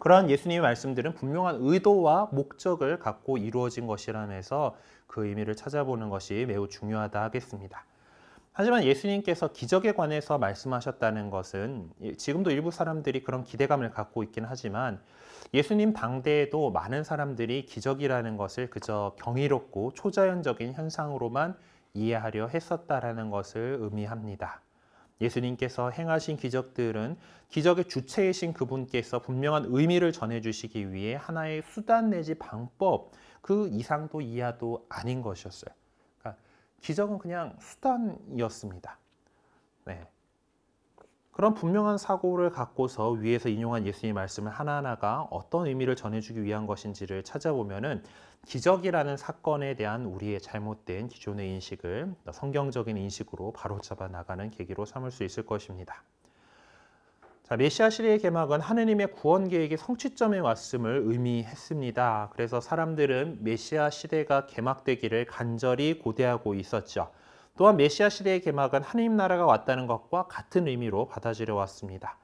그러한 예수님의 말씀들은 분명한 의도와 목적을 갖고 이루어진 것이라면서 그 의미를 찾아보는 것이 매우 중요하다 하겠습니다. 하지만 예수님께서 기적에 관해서 말씀하셨다는 것은 지금도 일부 사람들이 그런 기대감을 갖고 있긴 하지만 예수님 당대에도 많은 사람들이 기적이라는 것을 그저 경이롭고 초자연적인 현상으로만 이해하려 했었다라는 것을 의미합니다. 예수님께서 행하신 기적들은 기적의 주체이신 그분께서 분명한 의미를 전해주시기 위해 하나의 수단 내지 방법, 그 이상도 이하도 아닌 것이었어요. 그러니까 기적은 그냥 수단이었습니다. 네. 그런 분명한 사고를 갖고서 위에서 인용한 예수님의 말씀을 하나하나가 어떤 의미를 전해주기 위한 것인지를 찾아보면 기적이라는 사건에 대한 우리의 잘못된 기존의 인식을 성경적인 인식으로 바로잡아 나가는 계기로 삼을 수 있을 것입니다. 자, 메시아 시리의 개막은 하느님의 구원 계획의 성취점에 왔음을 의미했습니다. 그래서 사람들은 메시아 시대가 개막되기를 간절히 고대하고 있었죠. 또한 메시아 시대의 개막은 하느님 나라가 왔다는 것과 같은 의미로 받아들여 왔습니다.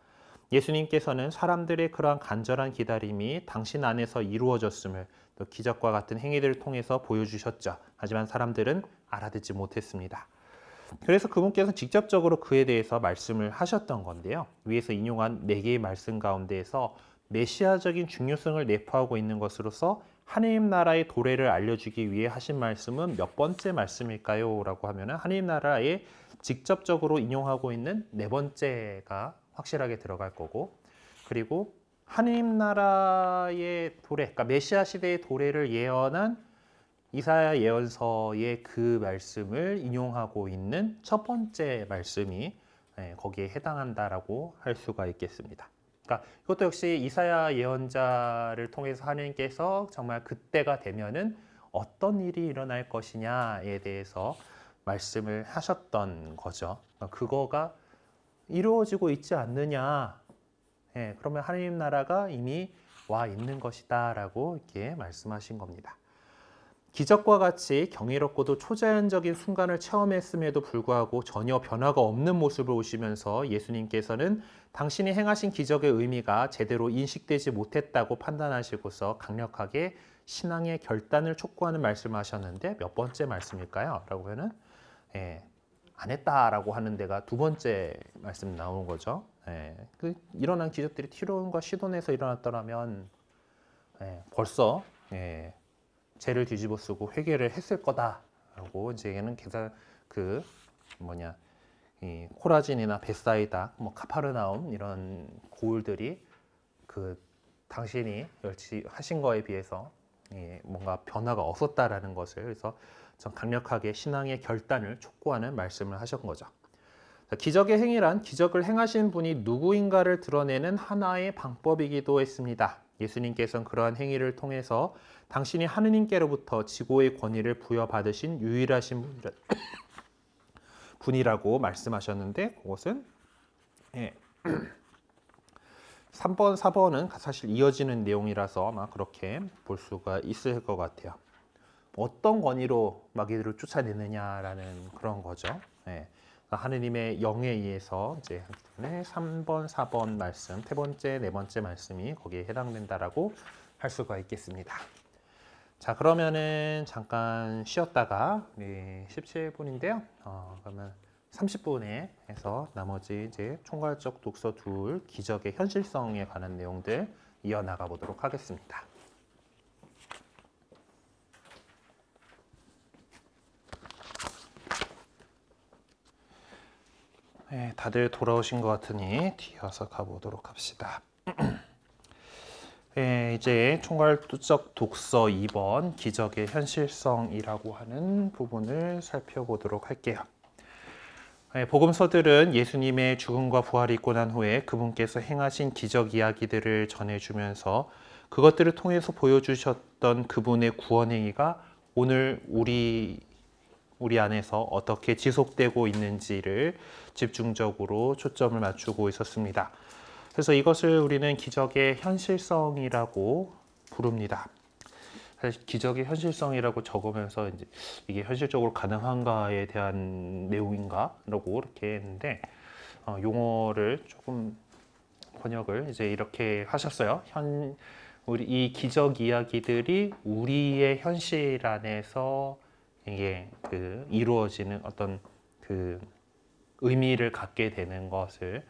예수님께서는 사람들의 그러한 간절한 기다림이 당신 안에서 이루어졌음을 또 기적과 같은 행위들을 통해서 보여주셨죠. 하지만 사람들은 알아듣지 못했습니다. 그래서 그분께서 직접적으로 그에 대해서 말씀을 하셨던 건데요. 위에서 인용한 네 개의 말씀 가운데에서 메시아적인 중요성을 내포하고 있는 것으로서 하나님 나라의 도래를 알려주기 위해 하신 말씀은 몇 번째 말씀일까요? 라고 하면 하나님 나라에 직접적으로 인용하고 있는 네 번째가 확실하게 들어갈 거고 그리고 하나님 나라의 도래, 그러니까 메시아 시대의 도래를 예언한 이사야 예언서의 그 말씀을 인용하고 있는 첫 번째 말씀이 예, 거기에 해당한다라고 할 수가 있겠습니다. 그러니까 이것도 역시 이사야 예언자를 통해서 하나님께서 정말 그때가 되면은 어떤 일이 일어날 것이냐에 대해서 말씀을 하셨던 거죠. 그러니까 그거가 이루어지고 있지 않느냐. 예, 그러면 하나님 나라가 이미 와 있는 것이다라고 이렇게 말씀하신 겁니다. 기적과 같이 경이롭고도 초자연적인 순간을 체험했음에도 불구하고 전혀 변화가 없는 모습을 보시면서 예수님께서는 당신이 행하신 기적의 의미가 제대로 인식되지 못했다고 판단하시고서 강력하게 신앙의 결단을 촉구하는 말씀 하셨는데 몇 번째 말씀일까요? 라고 하면은 예, 안 했다라고 하는 데가 두 번째 말씀 나온 거죠. 예, 그 일어난 기적들이 티론과 시돈에서 일어났더라면 예, 벌써 예, 죄를 뒤집어 쓰고 회개를 했을 거다라고 이제 얘는 계산 그 뭐냐 이 코라진이나 베사이다, 뭐 카파르나움 이런 고을들이 그 당신이 열심 하신 거에 비해서 예, 뭔가 변화가 없었다라는 것을 그래서 전 강력하게 신앙의 결단을 촉구하는 말씀을 하신 거죠. 기적의 행위란 기적을 행하신 분이 누구인가를 드러내는 하나의 방법이기도 했습니다. 예수님께서는 그러한 행위를 통해서 당신이 하느님께로부터 지고의 권위를 부여받으신 유일하신 분이라고 말씀하셨는데 그것은 예. 3번, 4번은 사실 이어지는 내용이라서 아마 그렇게 볼 수가 있을 것 같아요. 어떤 권위로 마귀를 쫓아내느냐라는 그런 거죠. 예. 하느님의 영에 의해서 이제 때문에 3번, 4번 말씀, 세 번째, 네 번째 말씀이 거기에 해당된다라고 할 수가 있겠습니다. 자, 그러면은 잠깐 쉬었다가 17분인데요. 어, 그러면 30분에 해서 나머지 이제 총괄적 독서 둘 기적의 현실성에 관한 내용들 이어나가 보도록 하겠습니다. 예, 다들 돌아오신 것 같으니 뒤에 서 가보도록 합시다. 예, 이제 총괄 뚜적 독서 2번 기적의 현실성이라고 하는 부분을 살펴보도록 할게요. 예, 복음서들은 예수님의 죽음과 부활이 있고 난 후에 그분께서 행하신 기적 이야기들을 전해주면서 그것들을 통해서 보여주셨던 그분의 구원 행위가 오늘 우리 우리 안에서 어떻게 지속되고 있는지를 집중적으로 초점을 맞추고 있었습니다. 그래서 이것을 우리는 기적의 현실성이라고 부릅니다. 사실 기적의 현실성이라고 적으면서 이제 이게 현실적으로 가능한가에 대한 내용인가라고 이렇게 했는데 어, 용어를 조금 번역을 이제 이렇게 하셨어요. 현 우리 이 기적 이야기들이 우리의 현실 안에서 이게 그 이루어지는 어떤 그 의미를 갖게 되는 것을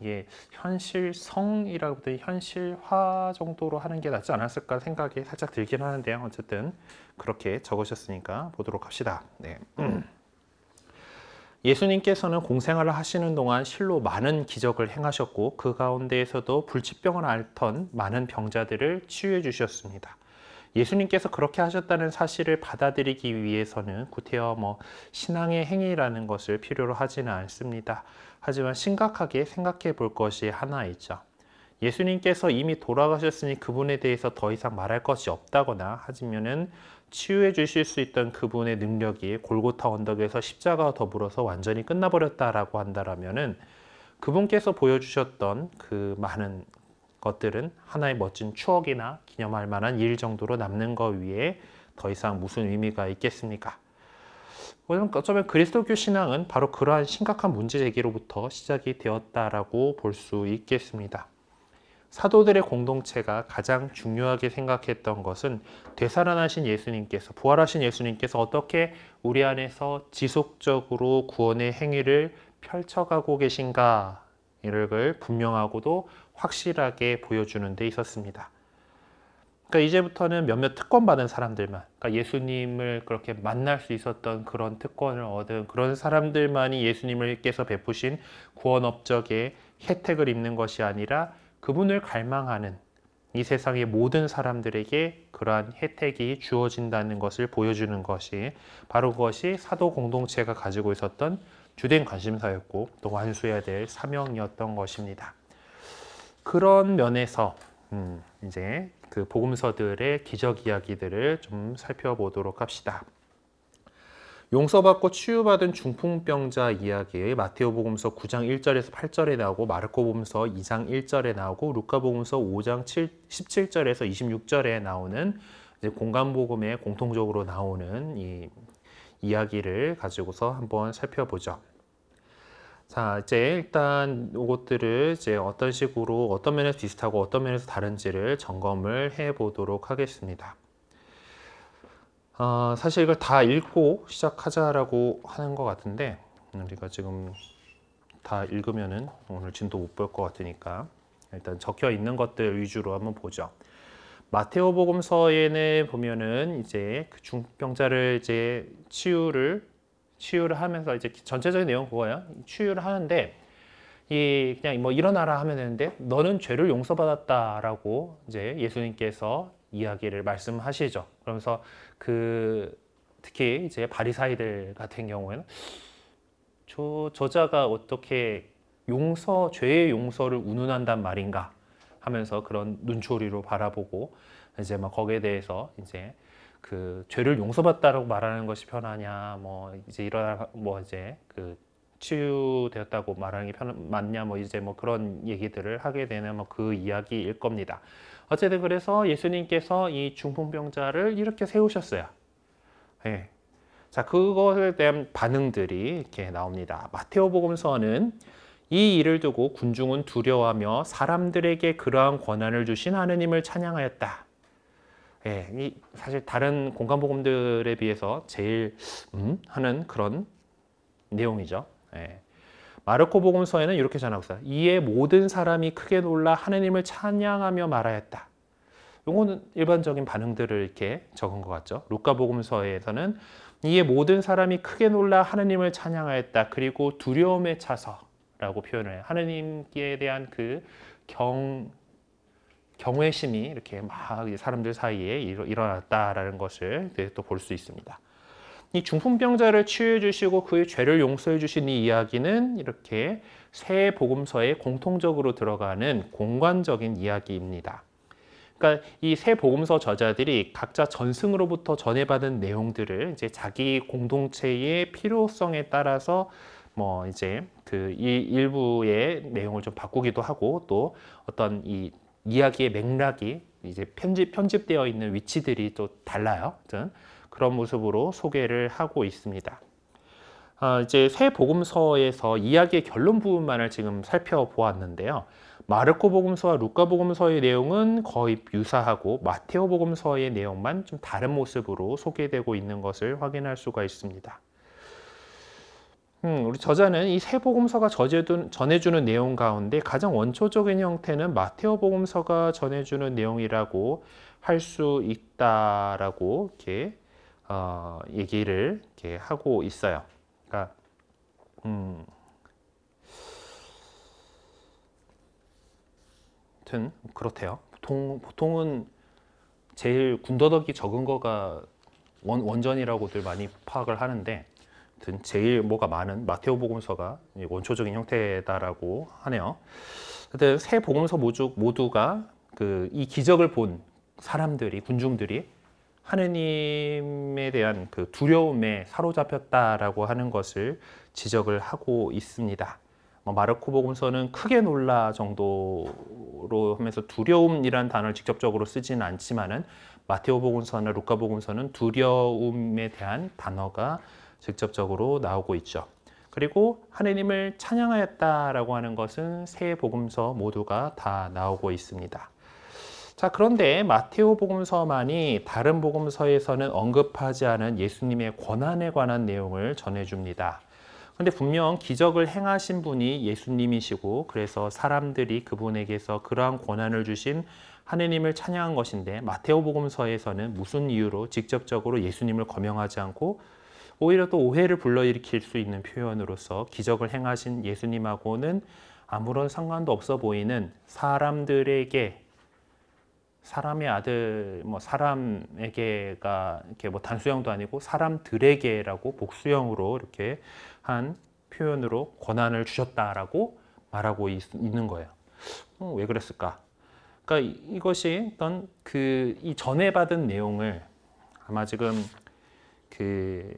이게 현실성이라기보 현실화 정도로 하는 게 낫지 않았을까 생각이 살짝 들긴 하는데요. 어쨌든 그렇게 적으셨으니까 보도록 합시다. 네. 예수님께서는 공생활을 하시는 동안 실로 많은 기적을 행하셨고 그 가운데에서도 불치병을 앓던 많은 병자들을 치유해 주셨습니다. 예수님께서 그렇게 하셨다는 사실을 받아들이기 위해서는 구태여 뭐 신앙의 행위라는 것을 필요로 하지는 않습니다. 하지만 심각하게 생각해 볼 것이 하나 있죠. 예수님께서 이미 돌아가셨으니 그분에 대해서 더 이상 말할 것이 없다거나 하지면은 치유해 주실 수 있던 그분의 능력이 골고타 언덕에서 십자가와 더불어서 완전히 끝나버렸다라고 한다라면은 그분께서 보여주셨던 그 많은 것들은 하나의 멋진 추억이나 기념할 만한 일 정도로 남는 것 위에 더 이상 무슨 의미가 있겠습니까? 어쩌면 그리스도교 신앙은 바로 그러한 심각한 문제 제기로부터 시작이 되었다라고 볼 수 있겠습니다. 사도들의 공동체가 가장 중요하게 생각했던 것은 되살아나신 예수님께서 부활하신 예수님께서 어떻게 우리 안에서 지속적으로 구원의 행위를 펼쳐가고 계신가를 분명하고도 확실하게 보여주는 데 있었습니다. 그러니까 이제부터는 몇몇 특권 받은 사람들만, 그러니까 예수님을 그렇게 만날 수 있었던 그런 특권을 얻은 그런 사람들만이 예수님을께서 베푸신 구원 업적의 혜택을 입는 것이 아니라 그분을 갈망하는 이 세상의 모든 사람들에게 그러한 혜택이 주어진다는 것을 보여주는 것이 바로 그것이 사도 공동체가 가지고 있었던 주된 관심사였고 또 완수해야 될 사명이었던 것입니다. 그런 면에서 음, 이제 그 복음서들의 기적 이야기들을 좀 살펴보도록 합시다. 용서받고 치유받은 중풍병자 이야기 마테오복음서 9장 1절에서 8절에 나오고 마르코복음서 2장 1절에 나오고 루카복음서 5장 7, 17절에서 26절에 나오는 공간복음에 공통적으로 나오는 이 이야기를 가지고서 한번 살펴보죠. 자, 이제 일단 이것들을 이제 어떤 식으로 어떤 면에서 비슷하고 어떤 면에서 다른지를 점검을 해 보도록 하겠습니다. 어, 사실 이걸 다 읽고 시작하자라고 하는 것 같은데 우리가 지금 다 읽으면은 오늘 진도 못 볼 것 같으니까 일단 적혀 있는 것들 위주로 한번 보죠. 마테오복음서에는 보면은 이제 그 중병자를 이제 치유를 치유를 하면서 이제 전체적인 내용 그거예요. 치유를 하는데 이 그냥 뭐 일어나라 하면 되는데 너는 죄를 용서받았다라고 이제 예수님께서 이야기를 말씀하시죠. 그러면서 그 특히 이제 바리사이들 같은 경우에는 저 저자가 어떻게 용서 죄의 용서를 운운한단 말인가 하면서 그런 눈초리로 바라보고 이제 막 거기에 대해서 이제 그 죄를 용서받다라고 말하는 것이 편하냐, 뭐 이제 일어뭐 이제 그 치유되었다고 말하는 게 편, 맞냐, 뭐 이제 뭐 그런 얘기들을 하게 되는 뭐그 이야기일 겁니다. 어쨌든 그래서 예수님께서 이 중풍병자를 이렇게 세우셨어요. 예. 자, 그것에 대한 반응들이 이렇게 나옵니다. 마테오복음서는 이 일을 두고 군중은 두려워하며 사람들에게 그러한 권한을 주신 하느님을 찬양하였다. 예, 이 사실 다른 공간 복음들에 비해서 제일 음? 하는 그런 내용이죠. 예. 마르코 복음서에는 이렇게 전하고 있어요. 이에 모든 사람이 크게 놀라 하느님을 찬양하며 말하였다. 요거는 일반적인 반응들을 이렇게 적은 것 같죠. 루카 복음서에서는 이에 모든 사람이 크게 놀라 하느님을 찬양하였다. 그리고 두려움에 차서라고 표현을 해요. 하느님께 대한 그 경, 경우의 심이 이렇게 막 사람들 사이에 일어났다라는 것을 또 볼 수 있습니다. 이 중풍병자를 치유해 주시고 그의 죄를 용서해 주신 이 이야기는 이렇게 새 복음서에 공통적으로 들어가는 공관적인 이야기입니다. 그러니까 이 새 복음서 저자들이 각자 전승으로부터 전해받은 내용들을 이제 자기 공동체의 필요성에 따라서 뭐 이제 그 일부의 내용을 좀 바꾸기도 하고 또 어떤 이 이야기의 맥락이 이제 편집 편집되어 있는 위치들이 또 달라요. 그런 모습으로 소개를 하고 있습니다. 아, 이제 새 복음서에서 이야기의 결론 부분만을 지금 살펴보았는데요. 마르코 복음서와 루카 복음서의 내용은 거의 유사하고 마테오 복음서의 내용만 좀 다른 모습으로 소개되고 있는 것을 확인할 수가 있습니다. 음, 우리 저자는 이 세 복음서가 전해주는 내용 가운데 가장 원초적인 형태는 마테오 복음서가 전해주는 내용이라고 할 수 있다라고 이렇게 어, 얘기를 이렇게 하고 있어요. 그러니까 음, 아무튼 그렇대요. 보통 보통은 제일 군더더기 적은 거가 원, 원전이라고들 많이 파악을 하는데 제일 뭐가 많은 마테오 복음서가 원초적인 형태다라고 하네요. 하여튼 세 복음서 모두, 모두가 그 이 기적을 본 사람들이 군중들이 하느님에 대한 그 두려움에 사로잡혔다라고 하는 것을 지적을 하고 있습니다. 뭐 마르코 복음서는 크게 놀라 정도로 하면서 두려움이란 단어를 직접적으로 쓰지는 않지만은 마테오 복음서나 루카 복음서는 두려움에 대한 단어가 직접적으로 나오고 있죠. 그리고 하느님을 찬양하였다라고 하는 것은 세 복음서 모두가 다 나오고 있습니다. 자, 그런데 마테오 복음서만이 다른 복음서에서는 언급하지 않은 예수님의 권한에 관한 내용을 전해줍니다. 근데 분명 기적을 행하신 분이 예수님이시고 그래서 사람들이 그분에게서 그러한 권한을 주신 하느님을 찬양한 것인데 마테오 복음서에서는 무슨 이유로 직접적으로 예수님을 거명하지 않고 오히려 또 오해를 불러일으킬 수 있는 표현으로서 기적을 행하신 예수님하고는 아무런 상관도 없어 보이는 사람들에게 사람의 아들 뭐 사람에게가 이렇게 뭐 단수형도 아니고 사람들에게라고 복수형으로 이렇게 한 표현으로 권한을 주셨다라고 말하고 있, 는 거예요. 어, 왜 그랬을까? 그러니까 이것이 어떤 그 이전에 받은 내용을 아마 지금 그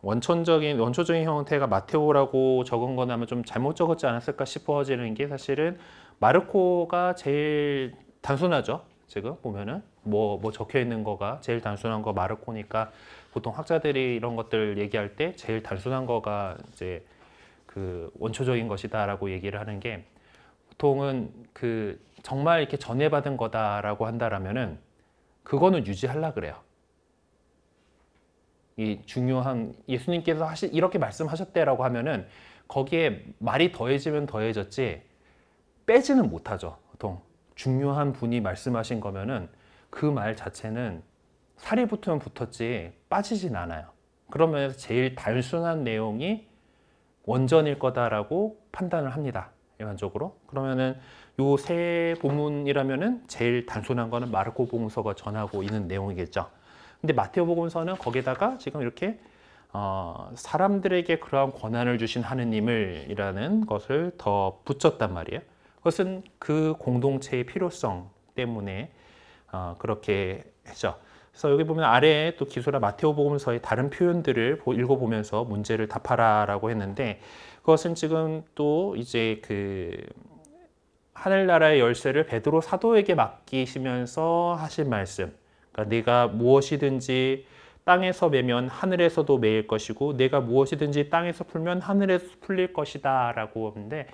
원천적인 원초적인 형태가 마테오라고 적은 거나 하면 좀 잘못 적었지 않았을까 싶어지는 게 사실은 마르코가 제일 단순하죠. 지금 보면은 뭐뭐 뭐 적혀 있는 거가 제일 단순한 거 마르코니까 보통 학자들이 이런 것들 얘기할 때 제일 단순한 거가 이제 그 원초적인 것이다라고 얘기를 하는 게 보통은 그 정말 이렇게 전해받은 거다라고 한다라면은 그거는 유지하려 그래요. 이 중요한 예수님께서 하시, 이렇게 말씀하셨대라고 하면은 거기에 말이 더해지면 더해졌지 빼지는 못하죠. 보통 중요한 분이 말씀하신 거면은 그 말 자체는 살이 붙으면 붙었지 빠지진 않아요. 그러면 제일 단순한 내용이 원전일 거다라고 판단을 합니다. 일반적으로. 그러면은 요 세 본문이라면은 제일 단순한 거는 마르코 복서가 전하고 있는 내용이겠죠. 근데 마태오복음서는 거기다가 지금 이렇게 어, 사람들에게 그러한 권한을 주신 하느님을 이라는 것을 더 붙였단 말이에요. 그것은 그 공동체의 필요성 때문에 어, 그렇게 했죠. 그래서 여기 보면 아래에 또 기소라 마테오복음서의 다른 표현들을 읽어보면서 문제를 답하라라고 했는데 그것은 지금 또 이제 그 하늘나라의 열쇠를 베드로 사도에게 맡기시면서 하신 말씀 그러니까 내가 무엇이든지 땅에서 매면 하늘에서도 매일 것이고 내가 무엇이든지 땅에서 풀면 하늘에서 풀릴 것이다 라고 하는데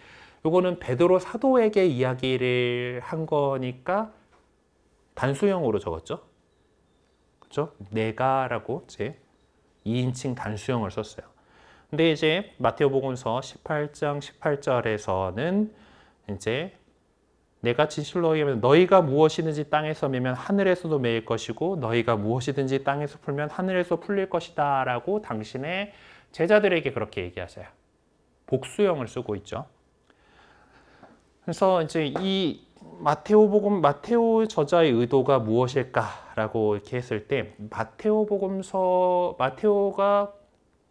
요거는 베드로 사도에게 이야기를 한 거니까 단수형으로 적었죠. 그렇죠? 내가라고 제 2인칭 단수형을 썼어요. 근데 이제 마태오복음서 18장 18절에서는 이제 내가 진실로 얘기하면 너희가 무엇이든지 땅에서 매면 하늘에서도 매일 것이고 너희가 무엇이든지 땅에서 풀면 하늘에서 풀릴 것이다 라고 당신의 제자들에게 그렇게 얘기하세요. 복수형을 쓰고 있죠. 그래서 이제 이 마테오복음 마테오 저자의 의도가 무엇일까라고 이렇게 했을 때 마테오복음서 마테오가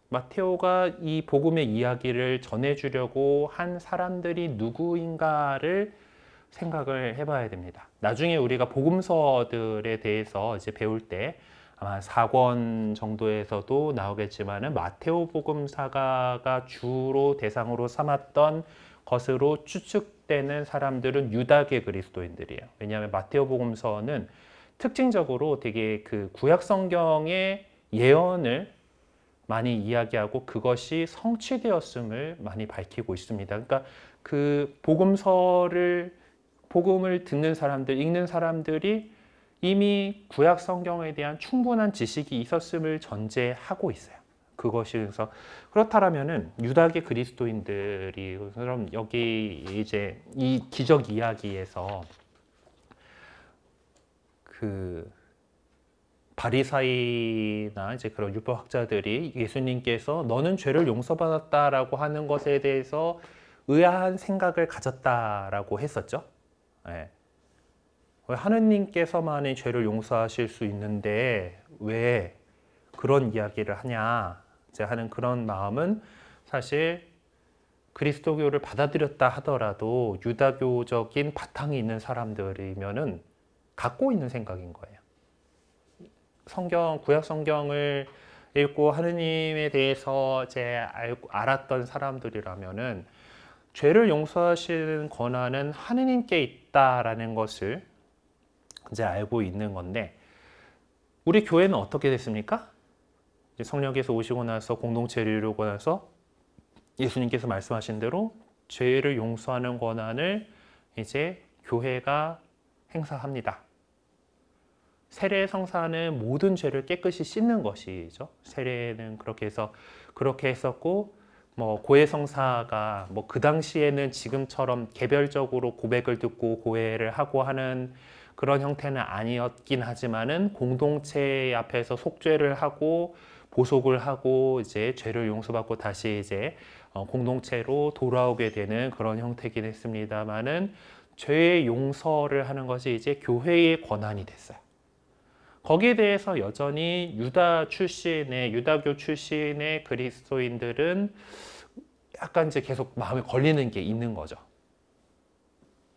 마테오가 이 복음의 이야기를 전해주려고 한 사람들이 누구인가를 생각을 해봐야 됩니다. 나중에 우리가 복음서들에 대해서 이제 배울 때 아마 4권 정도에서도 나오겠지만 마테오 복음사가가 주로 대상으로 삼았던 것으로 추측되는 사람들은 유다계 그리스도인들이에요. 왜냐하면 마테오 복음서는 특징적으로 되게 그 구약 성경의 예언을 많이 이야기하고 그것이 성취되었음을 많이 밝히고 있습니다. 그러니까 그 복음서를 복음을 듣는 사람들, 읽는 사람들이 이미 구약 성경에 대한 충분한 지식이 있었음을 전제하고 있어요. 그것이 그래서 그렇다라면은 유다계 그리스도인들이 그럼 여기 이제 이 기적 이야기에서 그 바리사이나 이제 그런 율법학자들이 예수님께서 너는 죄를 용서받았다라고 하는 것에 대해서 의아한 생각을 가졌다라고 했었죠. 예. 하느님께서만이 죄를 용서하실 수 있는데 왜 그런 이야기를 하냐 하는 그런 마음은 사실 그리스도교를 받아들였다 하더라도 유다교적인 바탕이 있는 사람들이면은 갖고 있는 생각인 거예요. 성경 구약 성경을 읽고 하느님에 대해서 이제 알았던 사람들이라면은 죄를 용서하시는 권한은 하느님께 있다. 있다라는 것을 이제 알고 있는 건데 우리 교회는 어떻게 됐습니까? 성령께서 오시고 나서 공동체를 이루고 나서 예수님께서 말씀하신 대로 죄를 용서하는 권한을 이제 교회가 행사합니다. 세례 성사는 모든 죄를 깨끗이 씻는 것이죠. 세례는 그렇게 해서 그렇게 했었고 뭐 고해성사가 뭐 그 당시에는 지금처럼 개별적으로 고백을 듣고 고해를 하고 하는 그런 형태는 아니었긴 하지만은 공동체 앞에서 속죄를 하고 보속을 하고 이제 죄를 용서받고 다시 이제 어, 공동체로 돌아오게 되는 그런 형태긴 했습니다만은 죄의 용서를 하는 것이 이제 교회의 권한이 됐어요. 거기에 대해서 여전히 유다 출신의 유다교 출신의 그리스도인들은 약간 이제 계속 마음에 걸리는 게 있는 거죠.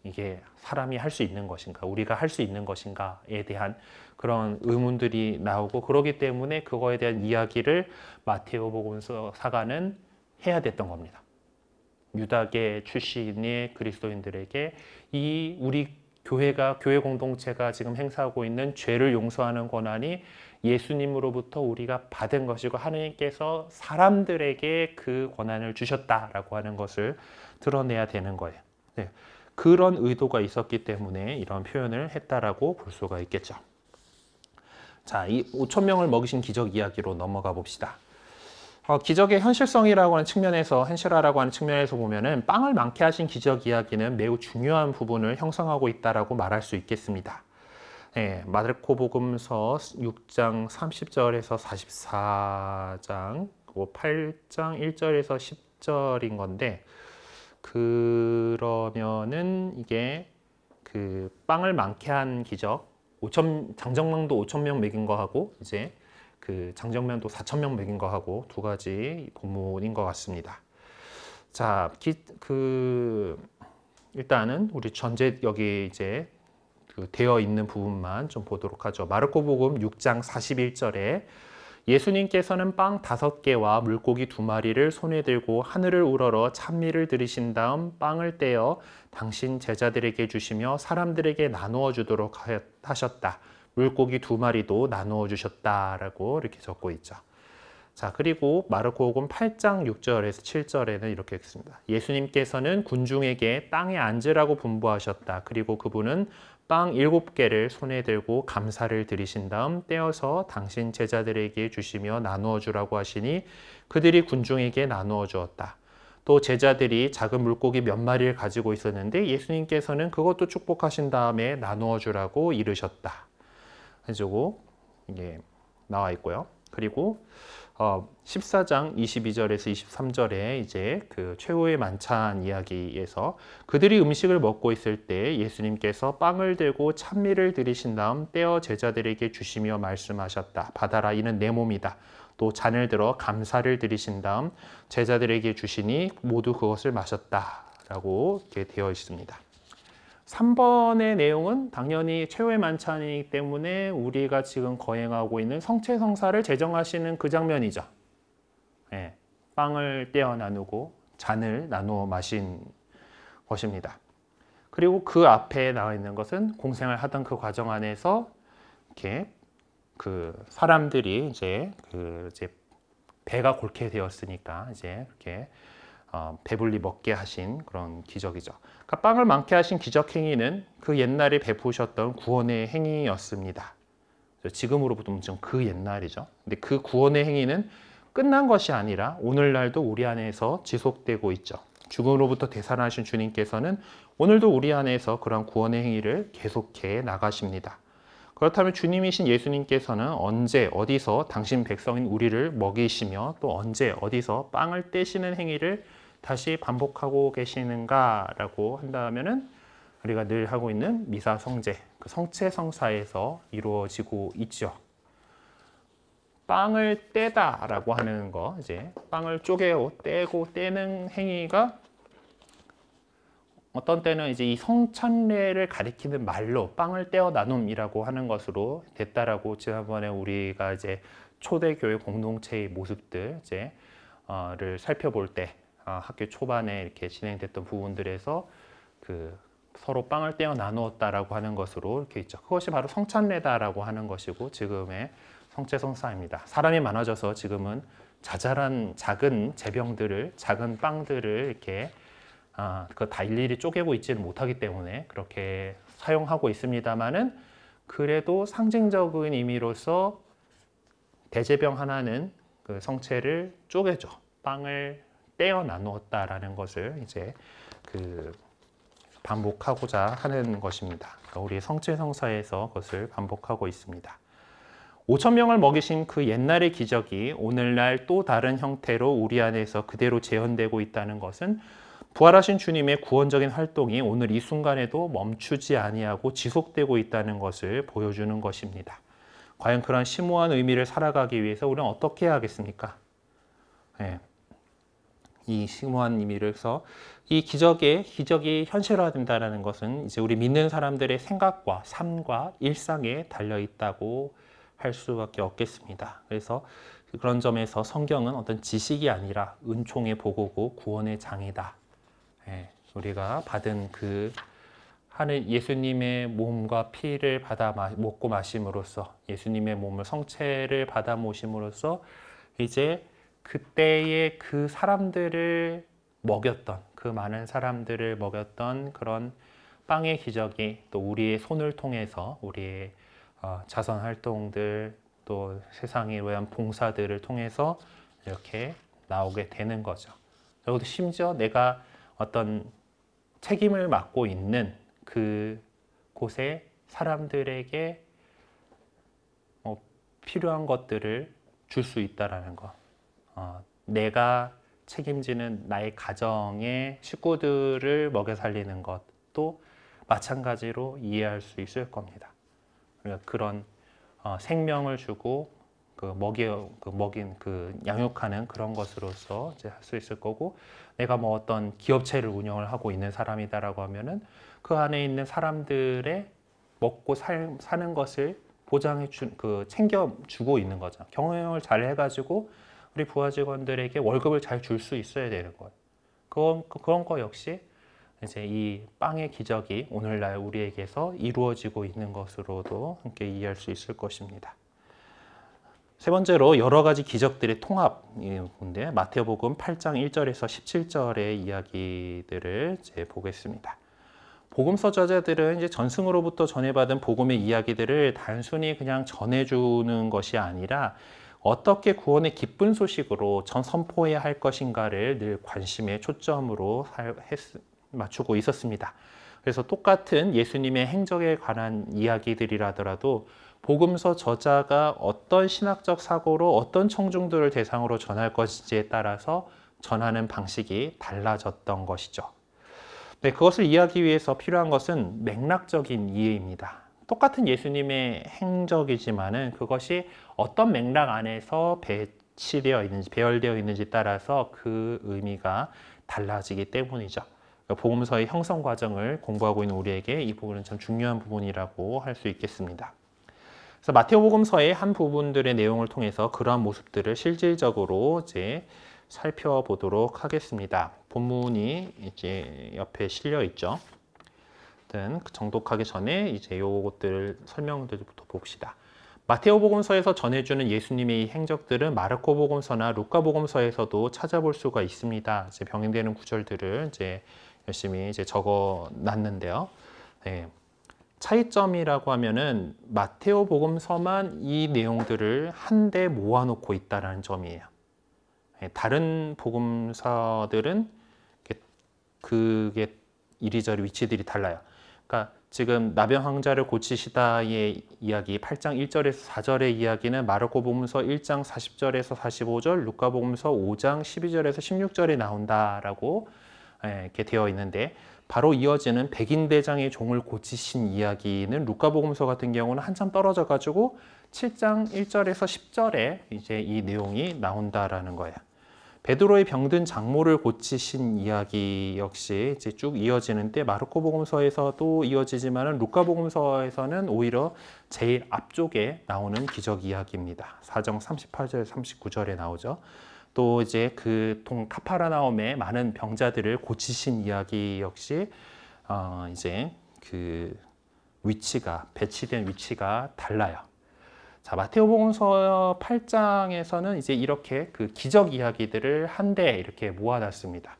이게 사람이 할 수 있는 것인가, 우리가 할 수 있는 것인가에 대한 그런 의문들이 나오고 그러기 때문에 그거에 대한 이야기를 마테오 복음서 사가는 해야 됐던 겁니다. 유다계 출신의 그리스도인들에게 이 우리 교회가 교회 공동체가 지금 행사하고 있는 죄를 용서하는 권한이 예수님으로부터 우리가 받은 것이고 하느님께서 사람들에게 그 권한을 주셨다라고 하는 것을 드러내야 되는 거예요. 네. 그런 의도가 있었기 때문에 이런 표현을 했다라고 볼 수가 있겠죠. 자, 이 5천 명을 먹이신 기적 이야기로 넘어가 봅시다. 어, 기적의 현실성이라고 하는 측면에서 현실화라고 하는 측면에서 보면은 빵을 많게 하신 기적 이야기는 매우 중요한 부분을 형성하고 있다라고 말할 수 있겠습니다. 예, 마들코 복음서 6장 30절에서 44장, 8장 1절에서 10절인 건데, 그러면은 이게 그 빵을 많게 한 기적, 5천, 장정명도 5천 명 먹인 거하고, 이제 그장정명도 4천 명 먹인 거하고 두 가지 본문인 것 같습니다. 자, 기, 그, 일단은 우리 전제 여기 이제 그 되어 있는 부분만 좀 보도록 하죠. 마르코복음 6장 41절에 예수님께서는 빵 다섯 개와 물고기 두 마리를 손에 들고 하늘을 우러러 찬미를 들이신 다음 빵을 떼어 당신 제자들에게 주시며 사람들에게 나누어 주도록 하셨다. 물고기 두 마리도 나누어 주셨다라고 이렇게 적고 있죠. 자, 그리고 마르코복음 8장 6절에서 7절에는 이렇게 읽습니다. 예수님께서는 군중에게 땅에 앉으라고 분부하셨다. 그리고 그분은 빵 일곱 개를 손에 들고 감사를 드리신 다음 떼어서 당신 제자들에게 주시며 나누어 주라고 하시니 그들이 군중에게 나누어 주었다. 또 제자들이 작은 물고기 몇 마리를 가지고 있었는데 예수님께서는 그것도 축복하신 다음에 나누어 주라고 이르셨다. 가지고 이게 나와 있고요. 그리고 어, 14장 22절에서 23절에 이제 그 최후의 만찬 이야기에서 그들이 음식을 먹고 있을 때 예수님께서 빵을 들고 찬미를 들이신 다음 떼어 제자들에게 주시며 말씀하셨다. 받아라 이는 내 몸이다. 또 잔을 들어 감사를 드리신 다음 제자들에게 주시니 모두 그것을 마셨다. 라고 이렇게 되어 있습니다. 3번의 내용은 당연히 최후의 만찬이기 때문에 우리가 지금 거행하고 있는 성체 성사를 제정하시는 그 장면이죠. 예, 빵을 떼어 나누고 잔을 나누어 마신 것입니다. 그리고 그 앞에 나와 있는 것은 공생을 하던 그 과정 안에서 이렇게 그 사람들이 이제 그 이제 배가 골게 되었으니까 이제 이렇게 어, 배불리 먹게 하신 그런 기적이죠. 그러니까 빵을 많게 하신 기적 행위는 그 옛날에 베푸셨던 구원의 행위였습니다. 지금으로부터 좀그 옛날이죠. 근데 그 구원의 행위는 끝난 것이 아니라 오늘날도 우리 안에서 지속되고 있죠. 죽음으로부터 대산하신 주님께서는 오늘도 우리 안에서 그런 구원의 행위를 계속해 나가십니다. 그렇다면 주님이신 예수님께서는 언제 어디서 당신 백성인 우리를 먹이시며 또 언제 어디서 빵을 떼시는 행위를 다시 반복하고 계시는가라고 한다면 우리가 늘 하고 있는 미사 성제, 그 성체 성사에서 이루어지고 있죠. 빵을 떼다라고 하는 거, 이제 빵을 쪼개고 떼고 떼는 행위가 어떤 때는 이제 이 성찬례를 가리키는 말로 빵을 떼어 나눔이라고 하는 것으로 됐다라고 지난번에 우리가 이제 초대교회 공동체의 모습들 이제를 어, 살펴볼 때 아, 학교 초반에 이렇게 진행됐던 부분들에서 그 서로 빵을 떼어 나누었다라고 하는 것으로 이렇게 있죠. 그것이 바로 성찬례다라고 하는 것이고 지금의 성체성사입니다. 사람이 많아져서 지금은 자잘한 작은 재병들을 작은 빵들을 이렇게 아, 그다 일일이 쪼개고 있지는 못하기 때문에 그렇게 사용하고 있습니다만은 그래도 상징적인 의미로서 대제병 하나는 그 성체를 쪼개죠. 빵을 떼어 나누었다라는 것을 이제 그 반복하고자 하는 것입니다. 그러니까 우리 성체성사에서 그것을 반복하고 있습니다. 5천 명을 먹이신 그 옛날의 기적이 오늘날 또 다른 형태로 우리 안에서 그대로 재현되고 있다는 것은 부활하신 주님의 구원적인 활동이 오늘 이 순간에도 멈추지 아니하고 지속되고 있다는 것을 보여주는 것입니다. 과연 그런 심오한 의미를 살아가기 위해서 우리는 어떻게 해야 하겠습니까? 네. 이 심오한 의미를 해서 이 기적의 기적이 현실화된다라는 것은 이제 우리 믿는 사람들의 생각과 삶과 일상에 달려 있다고 할 수밖에 없겠습니다. 그래서 그런 점에서 성경은 어떤 지식이 아니라 은총의 보고고 구원의 장이다. 예, 우리가 받은 그 하늘 예수님의 몸과 피를 받아 먹고 마심으로써 예수님의 몸을 성체를 받아 모심으로써 이제 그때의 그 사람들을 먹였던 그 많은 사람들을 먹였던 그런 빵의 기적이 또 우리의 손을 통해서 우리의 어, 자선 활동들 또 세상에 대한 봉사들을 통해서 이렇게 나오게 되는 거죠. 그리고 심지어 내가 어떤 책임을 맡고 있는 그 곳에 사람들에게 뭐 필요한 것들을 줄 수 있다라는 것. 어, 내가 책임지는 나의 가정의 식구들을 먹여 살리는 것도 마찬가지로 이해할 수 있을 겁니다. 그러니 그런 어, 생명을 주고 그 먹이 그 먹인 그 양육하는 그런 것으로서 이제 할수 있을 거고 내가 뭐 어떤 기업체를 운영을 하고 있는 사람이다라고 하면은 그 안에 있는 사람들의 먹고 살, 사는 것을 보장해 준그 챙겨 주고 있는 거죠. 경영을 잘 해가지고 우리 부하 직원들에게 월급을 잘 줄 수 있어야 되는 것. 그런, 그런 거 역시 이제 이 빵의 기적이 오늘날 우리에게서 이루어지고 있는 것으로도 함께 이해할 수 있을 것입니다. 세 번째로 여러 가지 기적들의 통합인데 마태복음 8장 1절에서 17절의 이야기들을 이제 보겠습니다. 복음 서저자들은 이제 전승으로부터 전해받은 복음의 이야기들을 단순히 그냥 전해주는 것이 아니라 어떻게 구원의 기쁜 소식으로 전 선포해야 할 것인가를 늘 관심의 초점으로 맞추고 있었습니다. 그래서 똑같은 예수님의 행적에 관한 이야기들이라더라도 복음서 저자가 어떤 신학적 사고로 어떤 청중들을 대상으로 전할 것인지에 따라서 전하는 방식이 달라졌던 것이죠. 네, 그것을 이해하기 위해서 필요한 것은 맥락적인 이해입니다. 똑같은 예수님의 행적이지만은 그것이 어떤 맥락 안에서 배치되어 있는지 배열되어 있는지 따라서 그 의미가 달라지기 때문이죠. 그러니까 복음서의 형성 과정을 공부하고 있는 우리에게 이 부분은 참 중요한 부분이라고 할 수 있겠습니다. 그래서 마태복음서의 한 부분들의 내용을 통해서 그러한 모습들을 실질적으로 이제 살펴보도록 하겠습니다. 본문이 이제 옆에 실려 있죠. 어쨌든 그 정독하기 전에 이제 요것들 을 설명들부터 봅시다. 마테오 복음서에서 전해주는 예수님의 행적들은 마르코 복음서나 루카 복음서에서도 찾아볼 수가 있습니다. 이제 병행되는 구절들을 이제 열심히 이제 적어 놨는데요. 네. 차이점이라고 하면은 마테오 복음서만 이 내용들을 한데 모아놓고 있다라는 점이에요. 네, 다른 복음서들은 그게 이리저리 위치들이 달라요. 그러니까 지금 나병 황자를 고치시다의 이야기 8장 1절에서 4절의 이야기는 마르코복음서 1장 40절에서 45절, 루카복음서 5장 12절에서 16절에 나온다라고 예, 이렇게 되어 있는데 바로 이어지는 백인 대장의 종을 고치신 이야기는 루카복음서 같은 경우는 한참 떨어져 가지고 7장 1절에서 10절에 이제 이 내용이 나온다라는 거예요. 베드로의 병든 장모를 고치신 이야기 역시 이제 쭉 이어지는데 마르코 복음서에서도 이어지지만 루카 복음서에서는 오히려 제일 앞쪽에 나오는 기적 이야기입니다. 사정 38절 39절에 나오죠. 또 이제 그동 카파라나움의 많은 병자들을 고치신 이야기 역시 어 이제 그 위치가 배치된 위치가 달라요. 자, 마테오복음서 8장에서는 이제 이렇게 그 기적 이야기들을 한데 이렇게 모아놨습니다.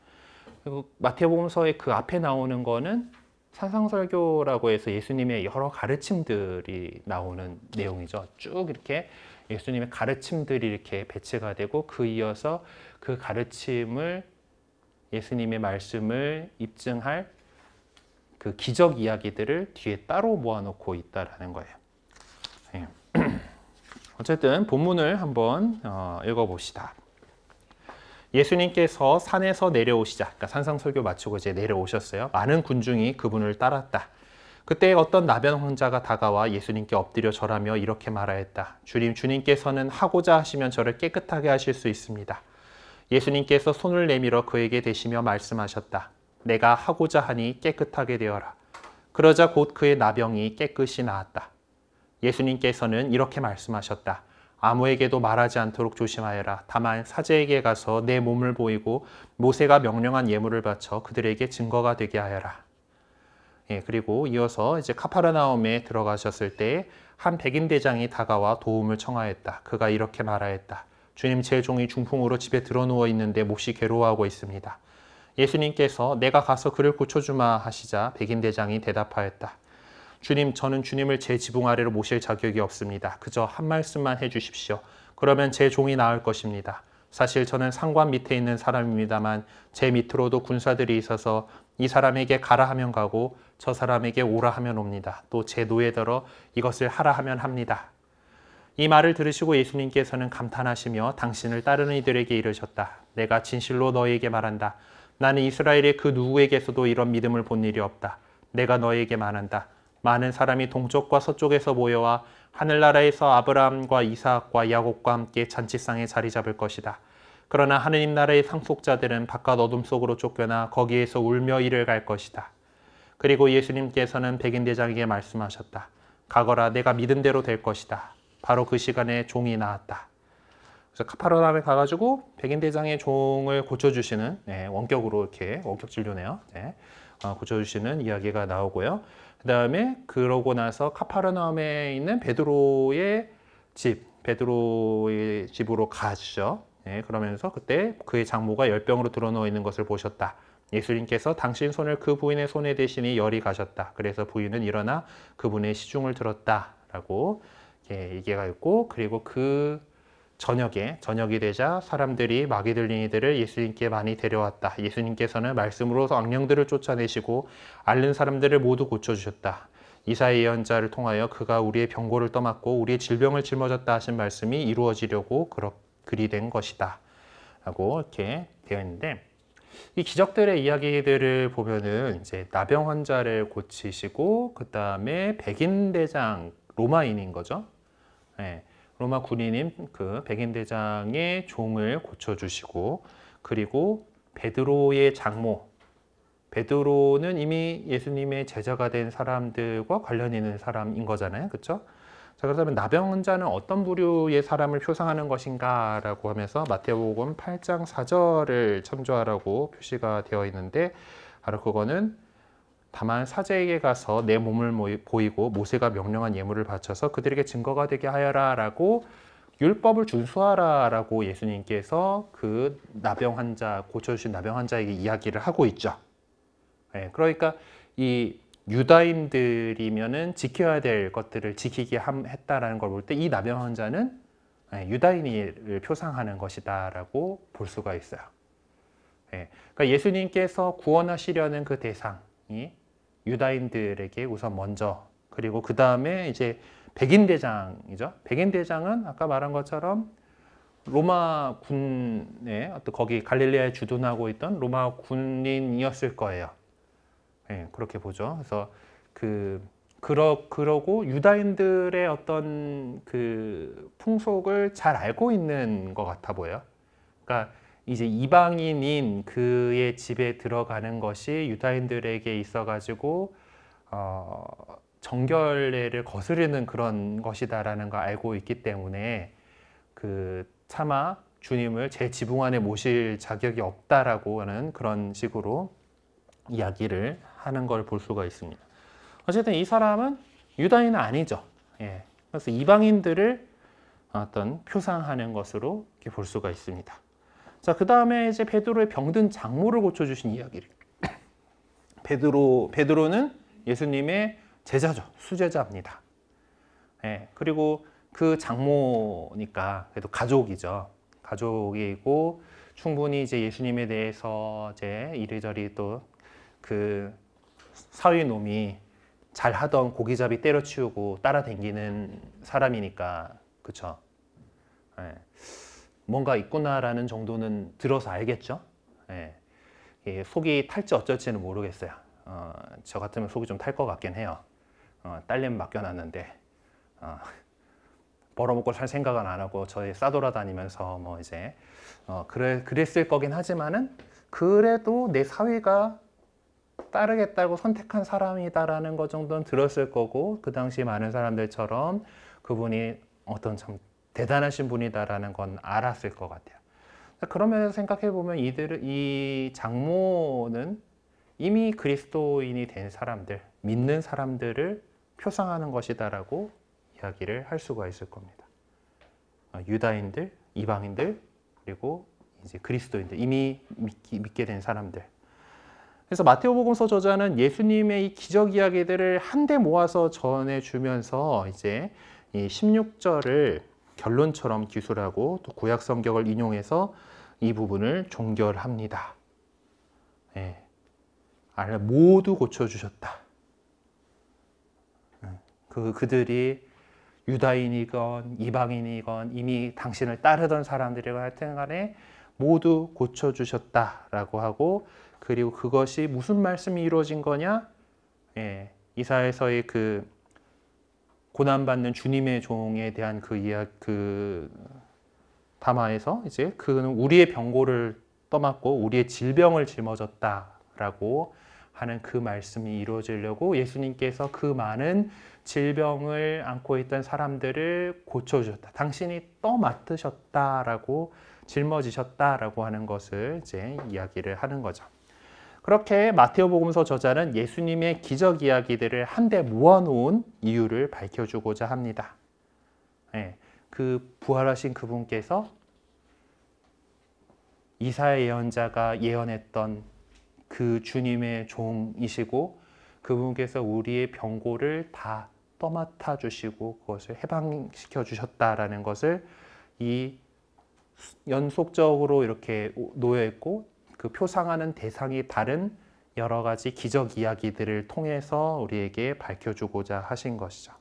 그리고 마태오복음서의 그 앞에 나오는 거는 사상설교라고 해서 예수님의 여러 가르침들이 나오는 내용이죠. 쭉 이렇게 예수님의 가르침들이 이렇게 배치가 되고 그 이어서 그 가르침을 예수님의 말씀을 입증할 그 기적 이야기들을 뒤에 따로 모아놓고 있다라는 거예요. 예. 어쨌든 본문을 한번 어, 읽어봅시다. 예수님께서 산에서 내려오시자, 그러니까 산상설교 마치고 이제 내려오셨어요. 많은 군중이 그분을 따랐다. 그때 어떤 나병 환자가 다가와 예수님께 엎드려 절하며 이렇게 말하였다. 주님, 주님께서는 하고자 하시면 저를 깨끗하게 하실 수 있습니다. 예수님께서 손을 내밀어 그에게 대시며 말씀하셨다. 내가 하고자 하니 깨끗하게 되어라. 그러자 곧 그의 나병이 깨끗이 나았다. 예수님께서는 이렇게 말씀하셨다. 아무에게도 말하지 않도록 조심하여라. 다만 사제에게 가서 내 몸을 보이고 모세가 명령한 예물을 바쳐 그들에게 증거가 되게 하여라. 예, 그리고 이어서 이제 카파르나움에 들어가셨을 때 한 백인 대장이 다가와 도움을 청하였다. 그가 이렇게 말하였다. 주님 제 종이 중풍으로 집에 드러누워 있는데 몹시 괴로워하고 있습니다. 예수님께서 내가 가서 그를 고쳐주마 하시자 백인 대장이 대답하였다. 주님, 저는 주님을 제 지붕 아래로 모실 자격이 없습니다. 그저 한 말씀만 해주십시오. 그러면 제 종이 나을 것입니다. 사실 저는 상관 밑에 있는 사람입니다만 제 밑으로도 군사들이 있어서 이 사람에게 가라 하면 가고 저 사람에게 오라 하면 옵니다. 또 제 노예더러 이것을 하라 하면 합니다. 이 말을 들으시고 예수님께서는 감탄하시며 당신을 따르는 이들에게 이르셨다. 내가 진실로 너희에게 말한다. 나는 이스라엘의 그 누구에게서도 이런 믿음을 본 일이 없다. 내가 너희에게 말한다. 많은 사람이 동쪽과 서쪽에서 모여와 하늘나라에서 아브라함과 이사학과 야곱과 함께 잔치상에 자리 잡을 것이다. 그러나 하느님 나라의 상속자들은 바깥 어둠 속으로 쫓겨나 거기에서 울며 이를 갈 것이다. 그리고 예수님께서는 백인대장에게 말씀하셨다. 가거라 내가 믿은 대로 될 것이다. 바로 그 시간에 종이 나왔다. 그래서 카파르나에 가가지고 백인대장의 종을 고쳐주시는 네, 원격으로 이렇게 원격 진료네요. 네, 어, 고쳐주시는 이야기가 나오고요. 그 다음에 그러고 나서 카파르나움에 있는 베드로의 집, 베드로의 집으로 가시죠. 예, 그러면서 그때 그의 장모가 열병으로 드러누워 있는 것을 보셨다. 예수님께서 당신 손을 그 부인의 손에 대신이 열이 가셨다. 그래서 부인은 일어나 그분의 시중을 들었다. 라고 예, 얘기가 있고 그리고 그 저녁에 저녁이 되자 사람들이 마귀들린이들을 예수님께 많이 데려왔다. 예수님께서는 말씀으로 악령들을 쫓아내시고 앓는 사람들을 모두 고쳐주셨다. 이사의 예언자를 통하여 그가 우리의 병고를 떠맡고 우리의 질병을 짊어졌다 하신 말씀이 이루어지려고 그리 된 것이다. 라고 이렇게 되어 있는데 이 기적들의 이야기들을 보면은 이제 나병 환자를 고치시고 그 다음에 백인 대장 로마인인 거죠. 예. 로마 군인인 그 백인 대장의 종을 고쳐 주시고 그리고 베드로의 장모 베드로는 이미 예수님의 제자가 된 사람들과 관련 있는 사람인 거잖아요. 그렇죠? 자, 그렇다면 나병자는 어떤 부류의 사람을 표상하는 것인가라고 하면서 마태복음 8장 4절을 참조하라고 표시가 되어 있는데 바로 그거는 다만 사제에게 가서 내 몸을 보이고 모세가 명령한 예물을 바쳐서 그들에게 증거가 되게 하여라라고 율법을 준수하라라고 예수님께서 그 나병 환자 고쳐주신 나병 환자에게 이야기를 하고 있죠. 예, 그러니까 이 유다인들이면은 지켜야 될 것들을 지키게 함, 했다라는 걸 볼 때 이 나병 환자는 예, 유다인을 표상하는 것이다라고 볼 수가 있어요. 예, 그러니까 예수님께서 구원하시려는 그 대상이 유다인들에게 우선 먼저 그리고 그 다음에 이제 백인 대장이죠. 백인 대장은 아까 말한 것처럼 로마 군의 어떤 거기 갈릴리아에 주둔하고 있던 로마 군인이었을 거예요. 네, 그렇게 보죠. 그래서 그 그러 그러고 유다인들의 어떤 그 풍속을 잘 알고 있는 것 같아 보여 그러니까 이제 이방인인 그의 집에 들어가는 것이 유다인들에게 있어 가지고 어, 정결례를 거스르는 그런 것이다라는 걸 알고 있기 때문에 그 차마 주님을 제 지붕 안에 모실 자격이 없다라고 하는 그런 식으로 이야기를 하는 걸 볼 수가 있습니다. 어쨌든 이 사람은 유다인은 아니죠. 예. 그래서 이방인들을 어떤 표상하는 것으로 볼 수가 있습니다. 자, 그 다음에 이제 베드로의 병든 장모를 고쳐주신 이야기를. 베드로, 베드로는 예수님의 제자죠. 수제자입니다. 예, 그리고 그 장모니까 그래도 가족이죠. 가족이고 충분히 이제 예수님에 대해서 이제 이리저리 또 그 사위 놈이 잘 하던 고기잡이 때려치우고 따라댕기는 사람이니까 그쵸. 예. 뭔가 있구나라는 정도는 들어서 알겠죠. 예. 예, 속이 탈지 어쩔지는 모르겠어요. 어, 저 같으면 속이 좀 탈 것 같긴 해요. 어, 딸내 맡겨놨는데 어, 벌어먹고 살 생각은 안 하고 저희 싸돌아다니면서 뭐 이제 어, 그래, 그랬을 거긴 하지만은 그래도 내 사위가 따르겠다고 선택한 사람이다라는 것 정도는 들었을 거고 그 당시 많은 사람들처럼 그분이 어떤 참 대단하신 분이다라는 건 알았을 것 같아요. 그러면 생각해 보면 이들 이 장모는 이미 그리스도인이 된 사람들, 믿는 사람들을 표상하는 것이다라고 이야기를 할 수가 있을 겁니다. 어, 유다인들, 이방인들, 그리고 이제 그리스도인들, 이미 믿기, 믿게 된 사람들. 그래서 마테오복음서 저자는 예수님의 이 기적 이야기들을 한데 모아서 전해 주면서 이제 이 16절을 결론처럼 기술하고 또 구약 성경을 인용해서 이 부분을 종결합니다. 예. 아니 모두 고쳐 주셨다. 예. 그 그들이 유다인이건 이방인이건 이미 당신을 따르던 사람들이건 하여튼 간에 모두 고쳐 주셨다라고 하고 그리고 그것이 무슨 말씀이 이루어진 거냐? 예. 이사에서의 그 고난받는 주님의 종에 대한 그 이야 그 담화에서 이제 그는 우리의 병고를 떠맡고 우리의 질병을 짊어졌다라고 하는 그 말씀이 이루어지려고 예수님께서 그 많은 질병을 안고 있던 사람들을 고쳐주셨다. 당신이 떠맡으셨다라고 짊어지셨다라고 하는 것을 이제 이야기를 하는 거죠. 그렇게 마테오복음서 저자는 예수님의 기적 이야기들을 한데 모아놓은 이유를 밝혀주고자 합니다. 예, 그 부활하신 그분께서 이사야 예언자가 예언했던 그 주님의 종이시고 그분께서 우리의 병고를 다 떠맡아 주시고 그것을 해방시켜 주셨다라는 것을 이 연속적으로 이렇게 놓여 있고 그 표상하는 대상이 다른 여러 가지 기적 이야기들을 통해서 우리에게 밝혀주고자 하신 것이죠.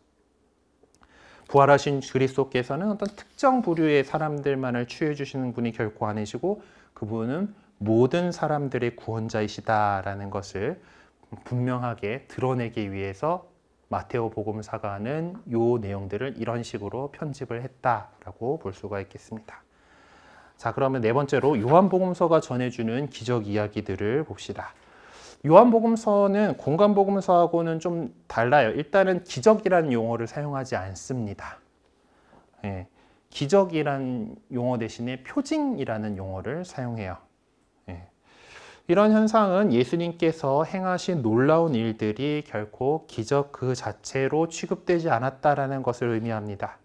부활하신 그리스도께서는 어떤 특정 부류의 사람들만을 취해 주시는 분이 결코 아니시고 그분은 모든 사람들의 구원자이시다라는 것을 분명하게 드러내기 위해서 마테오 복음사가 는요 내용들을 이런 식으로 편집을 했다라고 볼 수가 있겠습니다. 자, 그러면 네 번째로 요한복음서가 전해주는 기적 이야기들을 봅시다. 요한복음서는 공간복음서하고는 좀 달라요. 일단은 기적이라는 용어를 사용하지 않습니다. 예, 기적이라는 용어 대신에 표징이라는 용어를 사용해요. 예, 이런 현상은 예수님께서 행하신 놀라운 일들이 결코 기적 그 자체로 취급되지 않았다라는 것을 의미합니다.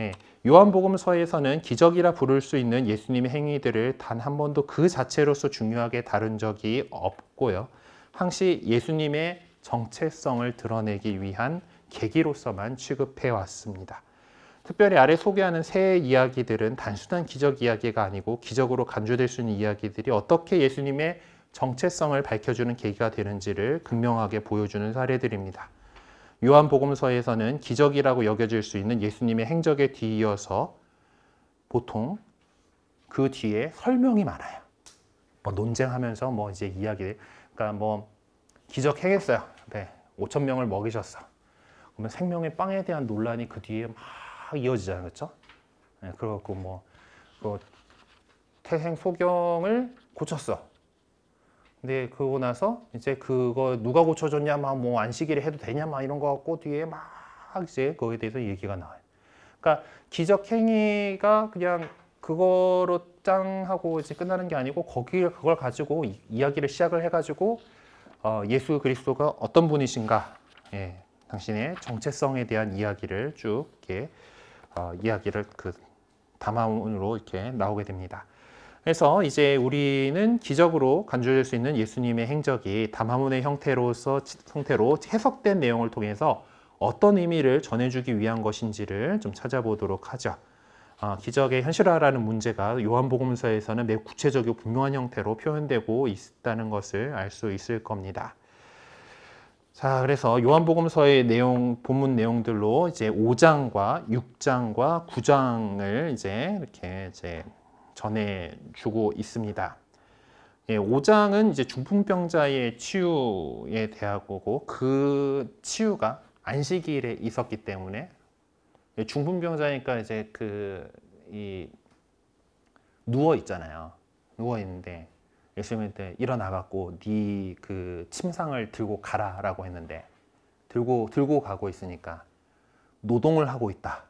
예, 요한복음서에서는 기적이라 부를 수 있는 예수님의 행위들을 단 한 번도 그 자체로서 중요하게 다룬 적이 없고요. 항시 예수님의 정체성을 드러내기 위한 계기로서만 취급해 왔습니다. 특별히 아래 소개하는 세 이야기들은 단순한 기적 이야기가 아니고 기적으로 간주될 수 있는 이야기들이 어떻게 예수님의 정체성을 밝혀주는 계기가 되는지를 극명하게 보여주는 사례들입니다. 요한복음서에서는 기적이라고 여겨질 수 있는 예수님의 행적에 뒤이어서 보통 그 뒤에 설명이 많아요. 뭐 논쟁하면서 뭐 이제 이야기, 그러니까 뭐 기적행했어요. 네, 5천 명을 먹이셨어. 그러면 생명의 빵에 대한 논란이 그 뒤에 막 이어지잖아요, 그렇죠? 네, 그래갖고 뭐, 뭐 태생 소경을 고쳤어. 근데 그러고 나서 이제 그거 누가 고쳐줬냐 막 뭐 안식일을 해도 되냐 막 이런 거 갖고 뒤에 막 이제 거기에 대해서 얘기가 나와요. 그러니까 기적 행위가 그냥 그거로 짱 하고 이제 끝나는 게 아니고 거기에 그걸 가지고 이, 이야기를 시작을 해가지고 어, 예수 그리스도가 어떤 분이신가, 예, 당신의 정체성에 대한 이야기를 쭉 이렇게 어, 이야기를 그 담화문으로 이렇게 나오게 됩니다. 그래서 이제 우리는 기적으로 간주될 수 있는 예수님의 행적이 담화문의 형태로서 형태로 해석된 내용을 통해서 어떤 의미를 전해주기 위한 것인지를 좀 찾아보도록 하죠. 아, 기적의 현실화라는 문제가 요한복음서에서는 매우 구체적이고 분명한 형태로 표현되고 있다는 것을 알 수 있을 겁니다. 자, 그래서 요한복음서의 내용, 본문 내용들로 이제 5장과 6장과 9장을 이제 이렇게 이제 전해주고 있습니다. 예, 5장은 이제 중풍병자의 치유에 대하고 그 치유가 안식일에 있었기 때문에 예, 중풍병자니까 이제 그이 누워 있잖아요. 누워 있는데 예수님한테 일어나 갖고 네 그 침상을 들고 가라라고 했는데 들고 들고 가고 있으니까 노동을 하고 있다.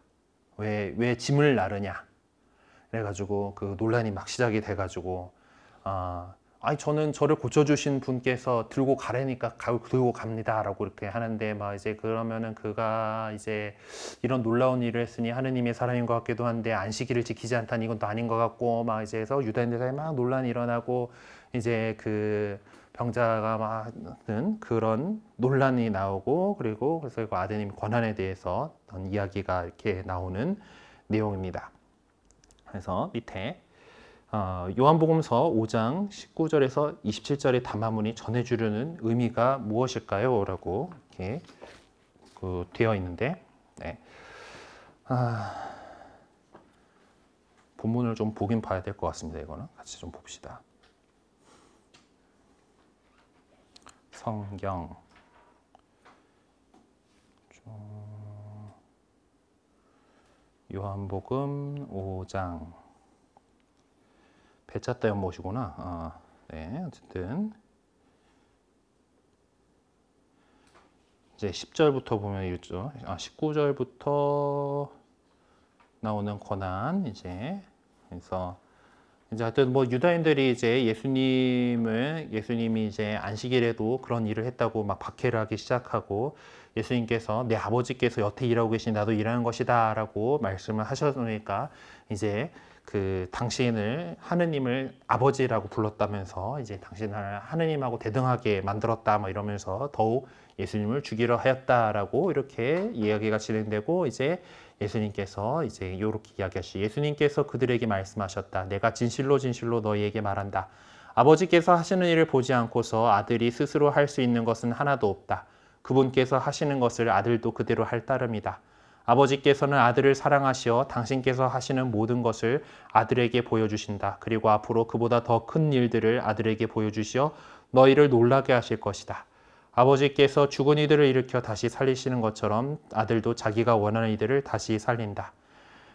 왜 왜 짐을 나르냐? 그래가지고 그 논란이 막 시작이 돼가지고 아 아니 저는 저를 고쳐주신 분께서 들고 가래니까 가, 들고 갑니다라고 이렇게 하는데 막 이제 그러면은 그가 이제 이런 놀라운 일을 했으니 하느님의 사람인 것 같기도 한데 안식일을 지키지 않다는 이건 또 아닌 것 같고 막 이제 해서 유대인들 사이에 막 논란이 일어나고 이제 그 병자가 막는 그런 논란이 나오고 그리고 그래서 그 아드님 권한에 대해서 어떤 이야기가 이렇게 나오는 내용입니다. 그래서 밑에 어, 요한복음서 5장 19절에서 27절의 담화문이 전해주려는 의미가 무엇일까요? 라고 이렇게 그, 되어 있는데 네. 아, 본문을 좀 보긴 봐야 될 것 같습니다. 이거는 같이 좀 봅시다. 성경 좀... 요한복음 5장 배차타 연못이구나. 아, 네, 어쨌든 이제 10절부터 보면 읽죠. 아, 19절부터 나오는 권한 이제 그래서 이제 하여튼 뭐 유다인들이 이제 예수님을 예수님이 이제 안식일에도 그런 일을 했다고 막 박해를 하기 시작하고 예수님께서 내 아버지께서 여태 일하고 계신 나도 일하는 것이다 라고 말씀을 하셨으니까 이제 그 당신을 하느님을 아버지라고 불렀다면서 이제 당신을 하느님하고 대등하게 만들었다 뭐 이러면서 더욱 예수님을 죽이려 하였다라고 이렇게 이야기가 진행되고 이제 예수님께서 이제 이렇게 이야기하시 예수님께서 그들에게 말씀하셨다 내가 진실로 진실로 너희에게 말한다 아버지께서 하시는 일을 보지 않고서 아들이 스스로 할 수 있는 것은 하나도 없다 그분께서 하시는 것을 아들도 그대로 할 따름이다. 아버지께서는 아들을 사랑하시어 당신께서 하시는 모든 것을 아들에게 보여주신다. 그리고 앞으로 그보다 더 큰 일들을 아들에게 보여주시어 너희를 놀라게 하실 것이다. 아버지께서 죽은 이들을 일으켜 다시 살리시는 것처럼 아들도 자기가 원하는 이들을 다시 살린다.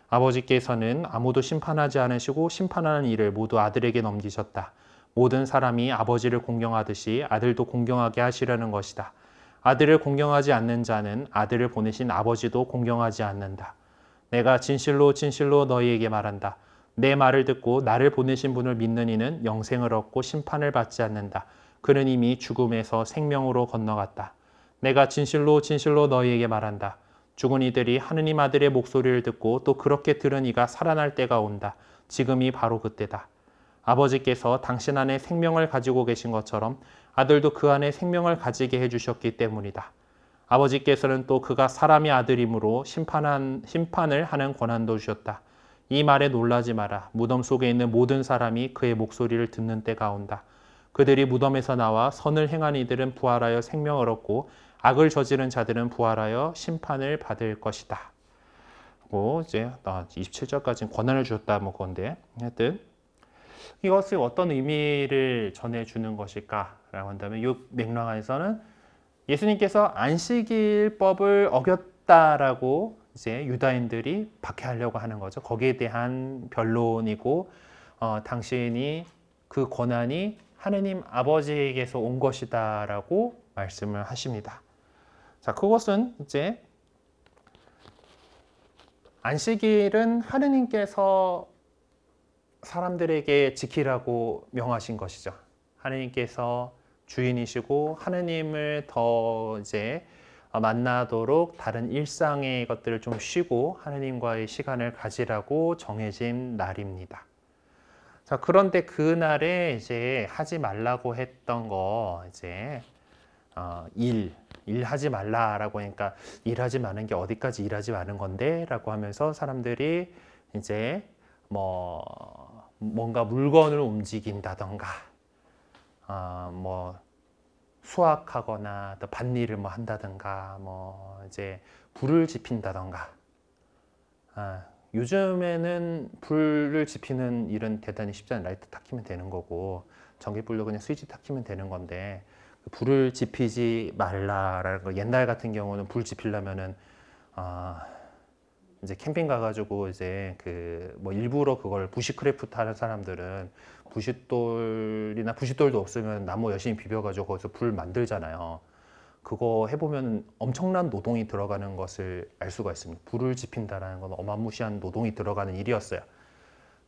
아버지께서는 아무도 심판하지 않으시고 심판하는 일을 모두 아들에게 넘기셨다. 모든 사람이 아버지를 공경하듯이 아들도 공경하게 하시려는 것이다. 아들을 공경하지 않는 자는 아들을 보내신 아버지도 공경하지 않는다. 내가 진실로 진실로 너희에게 말한다. 내 말을 듣고 나를 보내신 분을 믿는 이는 영생을 얻고 심판을 받지 않는다. 그는 이미 죽음에서 생명으로 건너갔다. 내가 진실로 진실로 너희에게 말한다. 죽은 이들이 하느님 아들의 목소리를 듣고 또 그렇게 들은 이가 살아날 때가 온다. 지금이 바로 그때다. 아버지께서 당신 안에 생명을 가지고 계신 것처럼 아들도 그 안에 생명을 가지게 해주셨기 때문이다. 아버지께서는 또 그가 사람의 아들이므로 심판한, 심판을 하는 권한도 주셨다. 이 말에 놀라지 마라. 무덤 속에 있는 모든 사람이 그의 목소리를 듣는 때가 온다. 그들이 무덤에서 나와 선을 행한 이들은 부활하여 생명을 얻고 악을 저지른 자들은 부활하여 심판을 받을 것이다. 고 뭐 이제 2 7절까지 권한을 주셨다 뭐 건데 하여튼 이것이 어떤 의미를 전해주는 것일까라고 한다면 이 맥락 안에서는 예수님께서 안식일법을 어겼다라고 이제 유다인들이 박해하려고 하는 거죠. 거기에 대한 변론이고 어, 당신이 그 권한이 하느님 아버지에게서 온 것이다라고 말씀을 하십니다. 자, 그것은 이제 안식일은 하느님께서 사람들에게 지키라고 명하신 것이죠. 하느님께서 주인이시고 하느님을 더 이제 어, 만나도록 다른 일상의 것들을 좀 쉬고 하느님과의 시간을 가지라고 정해진 날입니다. 자, 그런데 그날에 이제 하지 말라고 했던 거 이제 어, 일 일하지 말라라고 하니까 일하지 마는 게 어디까지 일하지 마는 건데라고 하면서 사람들이 이제 뭐 뭔가 물건을 움직인다던가 어, 뭐 수확하거나 또 밭일을 뭐한다던가뭐 이제 불을 지핀다던가 아, 요즘에는 불을 지피는 일은 대단히 쉽지 아요 라이트 탁 키면 되는 거고 전기불로 그냥 스위치 탁 키면 되는 건데 불을 지피지 말라라는 거 옛날 같은 경우는 불 지피려면은 아, 이제 캠핑 가가지고 이제 그 뭐 일부러 그걸 부시크래프트 하는 사람들은 부싯돌이나 부싯돌도 없으면 나무 열심히 비벼가지고 거기서 불 만들잖아요. 그거 해보면 엄청난 노동이 들어가는 것을 알 수가 있습니다. 불을 지핀다는건 어마무시한 노동이 들어가는 일이었어요.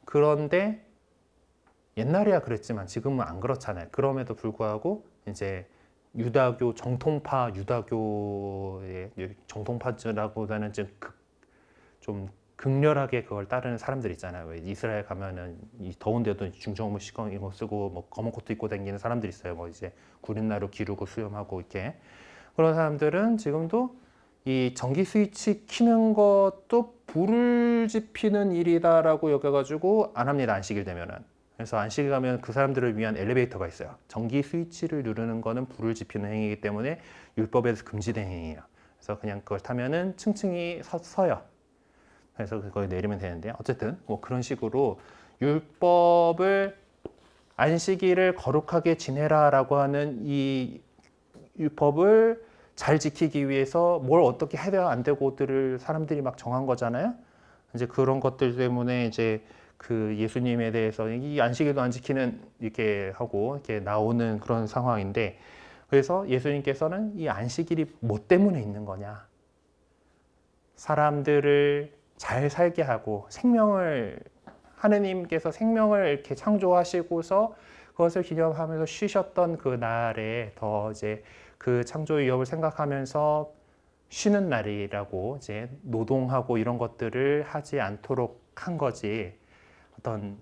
그런데 옛날에야 그랬지만 지금은 안 그렇잖아요. 그럼에도 불구하고 이제 유다교 정통파 유다교의 정통파라고는 하 지금 좀 극렬하게 그걸 따르는 사람들 있잖아요. 이스라엘 가면은 이 더운데도 중정무 시공 이거 쓰고 뭐 검은 코트 입고 다니는 사람들 있어요. 뭐 이제 구린 나루 기르고 수염하고 이렇게 그런 사람들은 지금도 이 전기 스위치 키는 것도 불을 지피는 일이다라고 여겨가지고 안 합니다. 안식일 되면은. 그래서 안식일 가면 그 사람들을 위한 엘리베이터가 있어요. 전기 스위치를 누르는 거는 불을 지피는 행위이기 때문에 율법에서 금지된 행위예요. 그래서 그냥 그걸 타면은 층층이 서, 서요. 그래서 거기 내리면 되는데 어쨌든 뭐 그런 식으로 율법을 안식일을 거룩하게 지내라라고 하는 이 율법을 잘 지키기 위해서 뭘 어떻게 해야 안 되고들을 사람들이 막 정한 거잖아요. 이제 그런 것들 때문에 이제 그 예수님에 대해서 이 안식일도 안 지키는 이렇게 하고 이렇게 나오는 그런 상황인데 그래서 예수님께서는 이 안식일이 뭐 때문에 있는 거냐? 사람들을 잘 살게 하고 생명을 하느님께서 생명을 이렇게 창조하시고서 그것을 기념하면서 쉬셨던 그 날에 더 이제 그 창조의 위협을 생각하면서 쉬는 날이라고 이제 노동하고 이런 것들을 하지 않도록 한 거지 어떤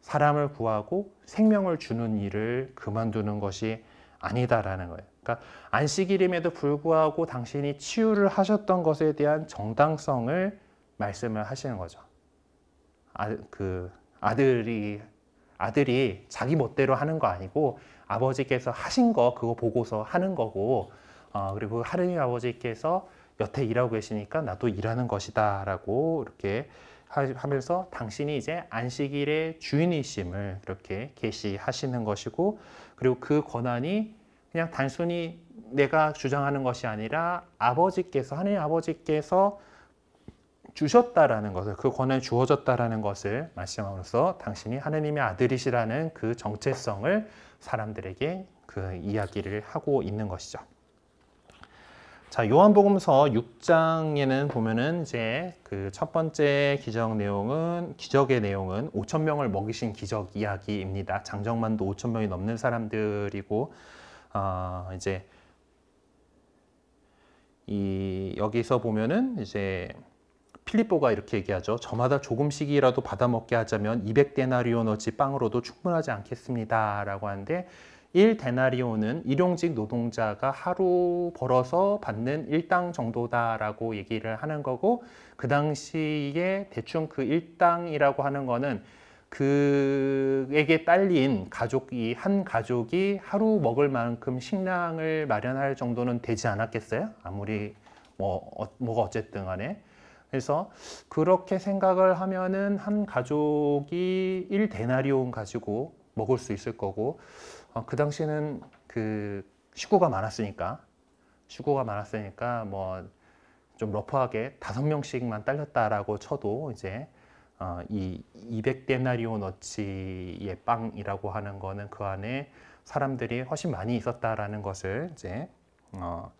사람을 구하고 생명을 주는 일을 그만두는 것이 아니다라는 거예요. 그러니까 안식일임에도 불구하고 당신이 치유를 하셨던 것에 대한 정당성을 말씀을 하시는 거죠. 아, 그 아들이 아들이 자기 멋대로 하는 거 아니고 아버지께서 하신 거 그거 보고서 하는 거고 어, 그리고 하느님 아버지께서 여태 일하고 계시니까 나도 일하는 것이다 라고 이렇게 하면서 당신이 이제 안식일의 주인이심을 그렇게 계시하시는 것이고 그리고 그 권한이 그냥 단순히 내가 주장하는 것이 아니라 아버지께서 하느님 아버지께서 주셨다라는 것을 그 권한이 주어졌다라는 것을 말씀함으로써 당신이 하느님의 아들이시라는 그 정체성을 사람들에게 그 이야기를 하고 있는 것이죠. 자, 요한복음서 6장에는 보면은 이제 그 첫 번째 기적 내용은 기적의 내용은 5천 명을 먹이신 기적 이야기입니다. 장정만도 5천 명이 넘는 사람들이고 어, 이제 이 여기서 보면은 이제 필리뽀가 이렇게 얘기하죠. 저마다 조금씩이라도 받아먹게 하자면 200데나리온어치 빵으로도 충분하지 않겠습니다. 라고 하는데 1데나리온은 일용직 노동자가 하루 벌어서 받는 일당 정도다라고 얘기를 하는 거고 그 당시에 대충 그 일당이라고 하는 거는 그에게 딸린 가족이 한 가족이 하루 먹을 만큼 식량을 마련할 정도는 되지 않았겠어요? 아무리 뭐 어, 뭐가 어쨌든 간에 그래서 그렇게 생각을 하면은 한 가족이 1데나리온 가지고 먹을 수 있을 거고 어, 그 당시에는 그 식구가 많았으니까 식구가 많았으니까 뭐 좀 러프하게 다섯 명씩만 딸렸다라고 쳐도 이제 어, 이 200데나리온어치의 빵이라고 하는 거는 그 안에 사람들이 훨씬 많이 있었다라는 것을 이제 어,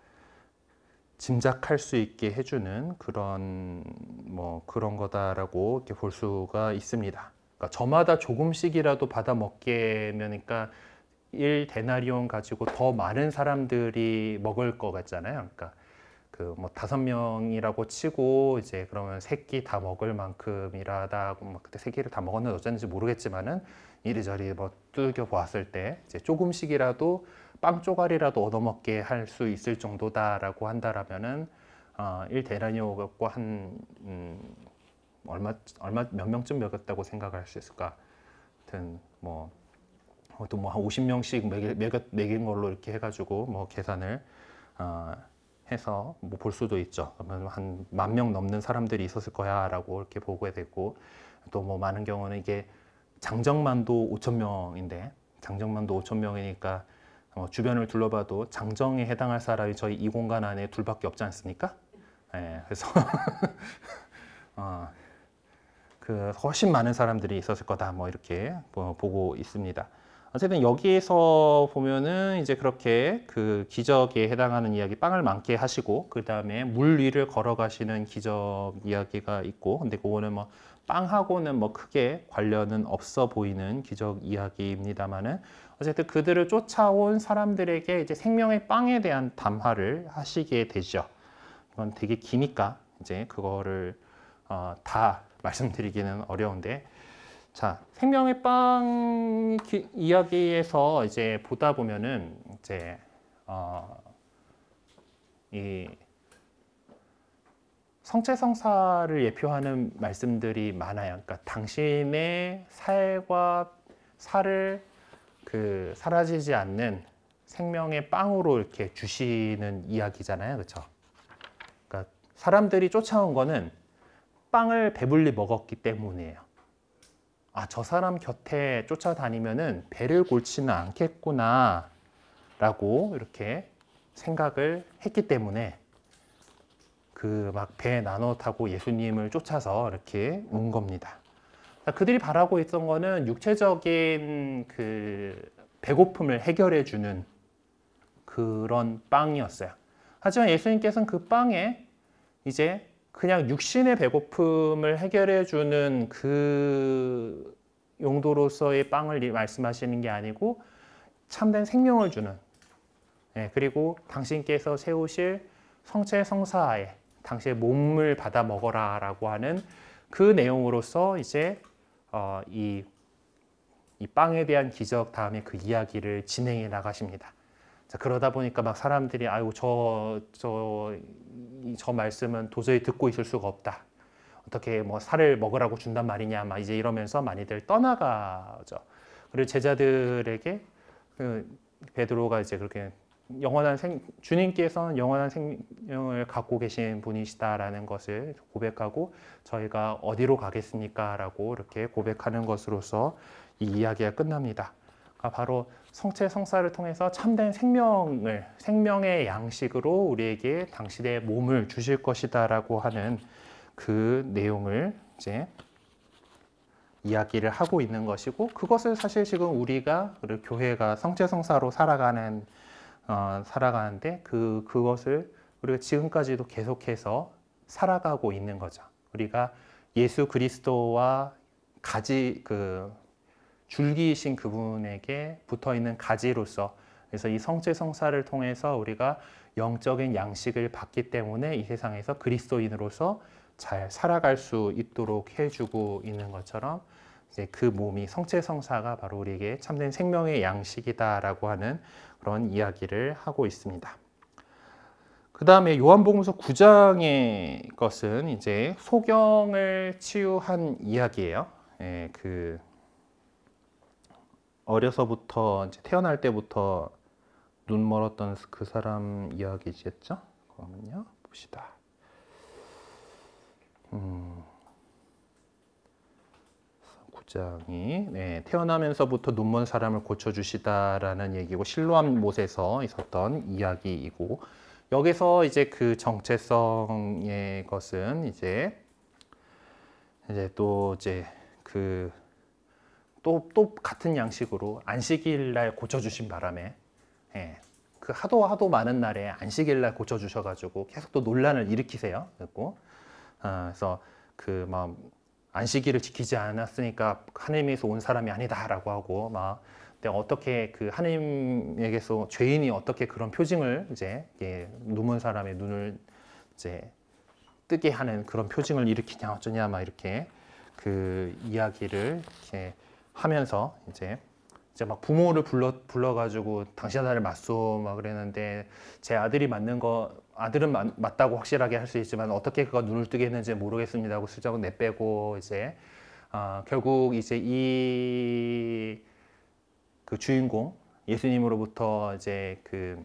짐작할 수 있게 해주는 그런 뭐 그런 거다라고 이렇게 볼 수가 있습니다. 그러니까 저마다 조금씩이라도 받아 먹게 되니까 1대나리온 가지고 더 많은 사람들이 먹을 것 같잖아요. 그러니까 그 뭐 다섯 명이라고 치고 이제 그러면 세끼다 먹을 만큼이라다막 그때 세 끼를 다 먹었는지 어쨌는지 모르겠지만은 이리저리 뭐 뚜겨 보았을 때 이제 조금씩이라도 빵 조각이라도 얻어먹게 할 수 있을 정도다라고 한다라면은 어, 1 대라니오가 한 음, 얼마 얼마 몇 명쯤 먹였다고 생각할 수 있을까? 하여튼 뭐또뭐한 50명씩 먹이, 먹였, 먹인 걸로 이렇게 해가지고 뭐 계산을 어, 해서 뭐 볼 수도 있죠. 그러면 한 만 명 넘는 사람들이 있었을 거야라고 이렇게 보고야 되고 또 뭐 많은 경우는 이게 장정만도 5천 명인데 장정만도 5천 명이니까 어, 주변을 둘러봐도 장정에 해당할 사람이 저희 이 공간 안에 둘밖에 없지 않습니까? 네, 그래서 어, 그 훨씬 많은 사람들이 있었을 거다 뭐 이렇게 뭐 보고 있습니다. 어쨌든 여기에서 보면은 이제 그렇게 그 기적에 해당하는 이야기 빵을 많게 하시고 그 다음에 물 위를 걸어가시는 기적 이야기가 있고 근데 그거는 뭐 빵하고는 뭐 크게 관련은 없어 보이는 기적 이야기입니다만은 어쨌든 그들을 쫓아온 사람들에게 이제 생명의 빵에 대한 담화를 하시게 되죠. 이건 되게 기니까 이제 그거를 어, 다 말씀드리기는 어려운데 자 생명의 빵 기, 이야기에서 이제 보다 보면은 이제 어, 이 성체성사를 예표하는 말씀들이 많아요. 그러니까 당신의 살과 살을 그 사라지지 않는 생명의 빵으로 이렇게 주시는 이야기잖아요. 그렇죠? 그러니까 사람들이 쫓아온 거는 빵을 배불리 먹었기 때문이에요. 아, 저 사람 곁에 쫓아다니면은 배를 골치는 않겠구나 라고 이렇게 생각을 했기 때문에 그 막 배 나눠 타고 예수님을 쫓아서 이렇게 온 겁니다. 그러니까 그들이 바라고 있던 거는 육체적인 그 배고픔을 해결해 주는 그런 빵이었어요. 하지만 예수님께서는 그 빵에 이제 그냥 육신의 배고픔을 해결해 주는 그 용도로서의 빵을 말씀하시는 게 아니고 참된 생명을 주는 예, 그리고 당신께서 세우실 성체 성사에 당신의 몸을 받아 먹어라 라고 하는 그 내용으로서 이제 어, 이, 이 빵에 대한 기적 다음에 그 이야기를 진행해 나가십니다. 자, 그러다 보니까 막 사람들이 아이고 저, 저, 저 말씀은 도저히 듣고 있을 수가 없다. 어떻게 뭐 살을 먹으라고 준단 말이냐 막 이제 이러면서 많이들 떠나가죠. 그리고 제자들에게 그 베드로가 이제 그렇게 영원한 생, 주님께서는 영원한 생명을 갖고 계신 분이시다라는 것을 고백하고 저희가 어디로 가겠습니까? 라고 이렇게 고백하는 것으로서 이 이야기가 끝납니다. 그러니까 바로 성체 성사를 통해서 참된 생명을 생명의 양식으로 우리에게 당신의 몸을 주실 것이다라고 하는 그 내용을 이제 이야기를 하고 있는 것이고 그것을 사실 지금 우리가 교회가 성체 성사로 살아가는 어, 살아가는데 그 그것을 우리가 지금까지도 계속해서 살아가고 있는 거죠. 우리가 예수 그리스도와 가지 그 줄기이신 그분에게 붙어 있는 가지로서 그래서 이 성체 성사를 통해서 우리가 영적인 양식을 받기 때문에 이 세상에서 그리스도인으로서 잘 살아갈 수 있도록 해주고 있는 것처럼 이제 그 몸이 성체 성사가 바로 우리에게 참된 생명의 양식이다라고 하는 그런 이야기를 하고 있습니다. 그 다음에 요한복음서 9장의 것은 이제 소경을 치유한 이야기예요. 예, 그 어려서부터 이제 태어날 때부터 눈 멀었던 그 사람 이야기겠죠? 그러면요, 봅시다. 음. 목장이 네, 태어나면서부터 눈먼 사람을 고쳐주시다라는 얘기고 실로암 못에서 있었던 이야기이고 여기서 이제 그 정체성의 것은 이제 이제 또 이제 그 또 또 같은 양식으로 안식일 날 고쳐주신 바람에 예, 그 하도 하도 많은 날에 안식일 날 고쳐주셔가지고 계속 또 논란을 일으키세요. 그래 어, 그래서 그막 안식일을 지키지 않았으니까 하나님에서 온 사람이 아니다라고 하고 막 근데 어떻게 그 하나님에게서 죄인이 어떻게 그런 표징을 이제 예, 눈먼 사람의 눈을 이제 뜨게 하는 그런 표징을 일으키냐 어쩌냐 막 이렇게 그 이야기를 이렇게 하면서 이제 이제 막 부모를 불러 불러가지고 당신 아들 맞소 막 그랬는데 제 아들이 맞는 거 아들은 맞, 맞다고 확실하게 할 수 있지만 어떻게 그가 눈을 뜨게 했는지 모르겠습니다 하고 슬쩍 내빼고 이제 아, 결국 이제 이 그 주인공 예수님으로부터 이제 그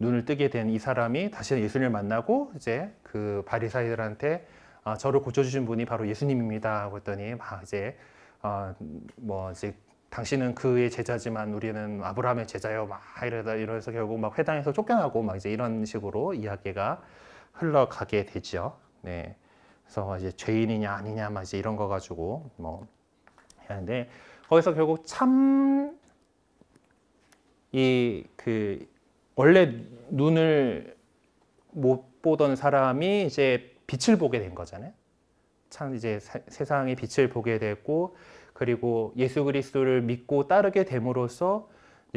눈을 뜨게 된 이 사람이 다시 예수님을 만나고 이제 그 바리사이들한테 아, 저를 고쳐주신 분이 바로 예수님입니다 하고 했더니 막 이제 아, 뭐 이제 당신은 그의 제자지만 우리는 아브라함의 제자요 막 이러다 이러면서 결국 막 회당에서 쫓겨나고 막 이제 이런 식으로 이야기가 흘러가게 되죠. 네. 그래서 이제 죄인이냐 아니냐 막 이제 이런 거 가지고 뭐 하는데 거기서 결국 참 이 그 원래 눈을 못 보던 사람이 이제 빛을 보게 된 거잖아요. 참 이제 세상의 빛을 보게 됐고 그리고 예수 그리스도를 믿고 따르게 됨으로써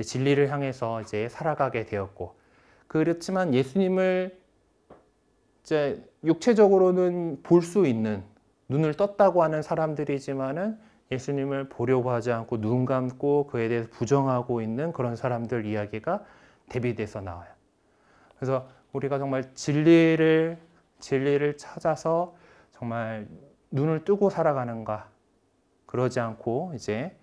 진리를 향해서 이제 살아가게 되었고 그렇지만 예수님을 이제 육체적으로는 볼 수 있는 눈을 떴다고 하는 사람들이지만은 예수님을 보려고 하지 않고 눈 감고 그에 대해서 부정하고 있는 그런 사람들 이야기가 대비돼서 나와요. 그래서 우리가 정말 진리를 진리를 찾아서 정말 눈을 뜨고 살아가는가 그러지 않고 이제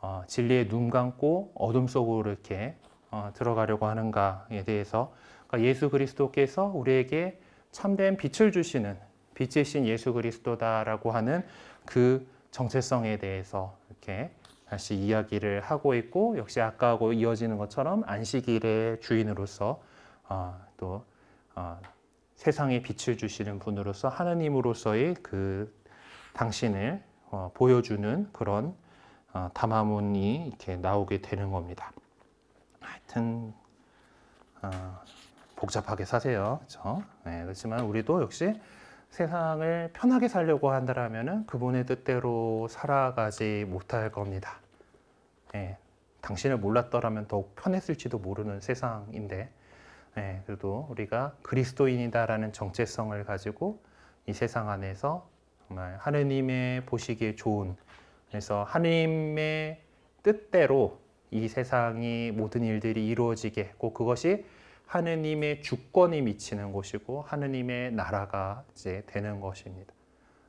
어, 진리에 눈 감고 어둠 속으로 이렇게 어, 들어가려고 하는가에 대해서 그러니까 예수 그리스도께서 우리에게 참된 빛을 주시는 빛이신 예수 그리스도다라고 하는 그 정체성에 대해서 이렇게 다시 이야기를 하고 있고 역시 아까하고 이어지는 것처럼 안식일의 주인으로서 어, 또 어, 세상에 빛을 주시는 분으로서 하느님으로서의그 당신을 어, 보여주는 그런 어, 담화문이 이렇게 나오게 되는 겁니다. 하여튼 어, 복잡하게 사세요. 그렇죠? 네, 그렇지만 우리도 역시 세상을 편하게 살려고 한다면 그분의 뜻대로 살아가지 못할 겁니다. 예, 당신을 몰랐더라면 더욱 편했을지도 모르는 세상인데 예, 그래도 우리가 그리스도인이다라는 정체성을 가지고 이 세상 안에서 정말 하느님의 보시기에 좋은 그래서 하느님의 뜻대로 이 세상이 모든 일들이 이루어지게 했고 그것이 하느님의 주권이 미치는 곳이고 하느님의 나라가 이제 되는 것입니다.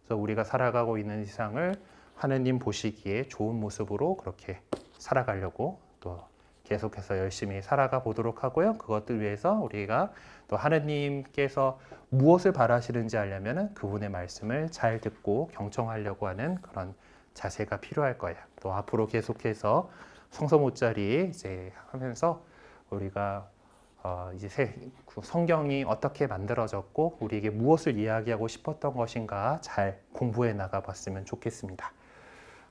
그래서 우리가 살아가고 있는 세상을 하느님 보시기에 좋은 모습으로 그렇게 살아가려고 또 계속해서 열심히 살아가 보도록 하고요. 그것들 위해서 우리가 또 하느님께서 무엇을 바라시는지 알려면 그분의 말씀을 잘 듣고 경청하려고 하는 그런 자세가 필요할 거예요. 또 앞으로 계속해서 성서 모짜리 이제 하면서 우리가 어 이제 그 성경이 어떻게 만들어졌고 우리에게 무엇을 이야기하고 싶었던 것인가 잘 공부해 나가 봤으면 좋겠습니다.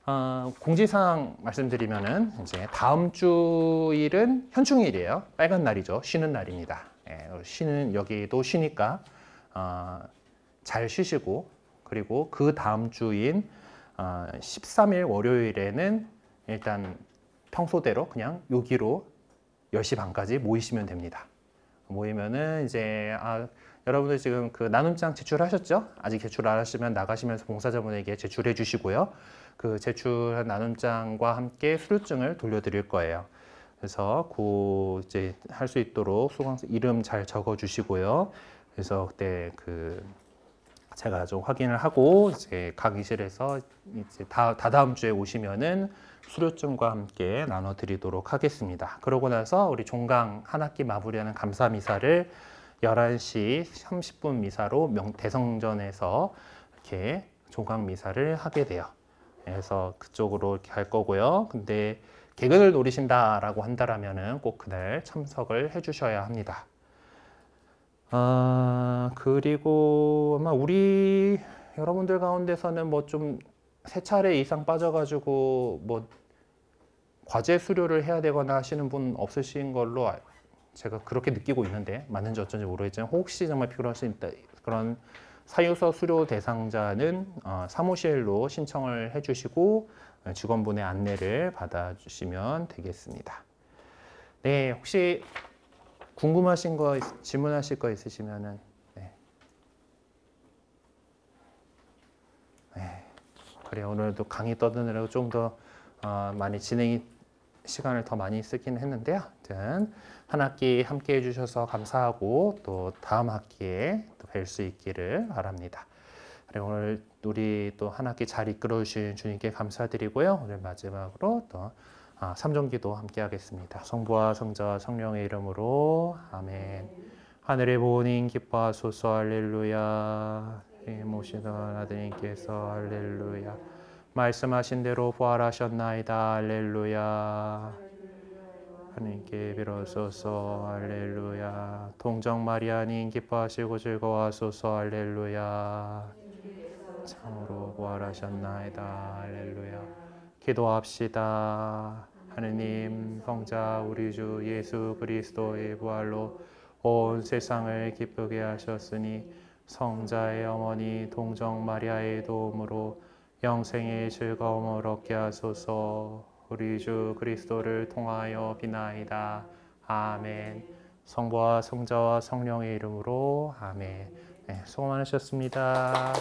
어, 공지사항 말씀드리면은 이제 다음 주일은 현충일이에요. 빨간 날이죠. 쉬는 날입니다. 예, 쉬는 여기도 쉬니까 어, 잘 쉬시고 그리고 그 다음 주인 어, 13일 월요일에는 일단 평소대로 그냥 여기로 10시 반까지 모이시면 됩니다. 모이면은 이제 아, 여러분들 지금 그 나눔장 제출하셨죠? 아직 제출 안 하시면 나가시면서 봉사자분에게 제출해 주시고요. 그 제출한 나눔장과 함께 수료증을 돌려드릴 거예요. 그래서 그 이제 할 수 있도록 수강생 이름 잘 적어 주시고요. 그래서 그때 그 제가 좀 확인을 하고 이제 강의실에서 이제 다, 다다음 주에 오시면은 수료증과 함께 나눠드리도록 하겠습니다. 그러고 나서 우리 종강 한 학기 마무리하는 감사 미사를 11시 30분 미사로 명, 대성전에서 이렇게 종강 미사를 하게 돼요. 그래서 그쪽으로 이렇게 할 거고요. 근데 개근을 노리신다라고 한다면꼭 그날 참석을 해주셔야 합니다. 아, 그리고 아마 우리 여러분들 가운데서는 뭐 좀 세 차례 이상 빠져가지고 뭐 과제 수료를 해야 되거나 하시는 분 없으신 걸로 아, 제가 그렇게 느끼고 있는데 맞는지 어쩐지 모르겠지만 혹시 정말 필요하신 그런 사유서 수료 대상자는 어, 사무실로 신청을 해주시고 직원분의 안내를 받아주시면 되겠습니다. 네, 혹시 궁금하신 거, 질문하실 거있으시면 네. 네. 그래, 오늘도 강의 떠드느라고 좀더 어, 많이 진행이 시간을 더 많이 쓰긴 했는데요. 하여튼 한 학기 함께 해주셔서 감사하고 또 다음 학기에 또 뵐 수 있기를 바랍니다. 네, 오늘 우리 또 한 학기 잘 이끌어 주신 주님께 감사드리고요. 오늘 마지막으로 또 아, 삼종기도 함께 하겠습니다. 성부와 성자와 성령의 이름으로 아멘. 하늘의 보호 기뻐하소서 할렐루야. 모시던 아드님께서 할렐루야. 말씀하신 대로 부활하셨나이다 할렐루야. 하나님께 빌어소서 할렐루야. 동정 마리아님 기뻐하시고 즐거워하소서 할렐루야. 참으로 부활하셨나이다. 할렐루야. 기도합시다. 하느님, 성자 우리 주 예수 그리스도의 부활로 온 세상을 기쁘게 하셨으니 성자의 어머니 동정 마리아의 도움으로 영생의 즐거움을 얻게 하소서. 우리 주 그리스도를 통하여 비나이다. 아멘. 성부와 성자와 성령의 이름으로 아멘. 네, 수고 많으셨습니다.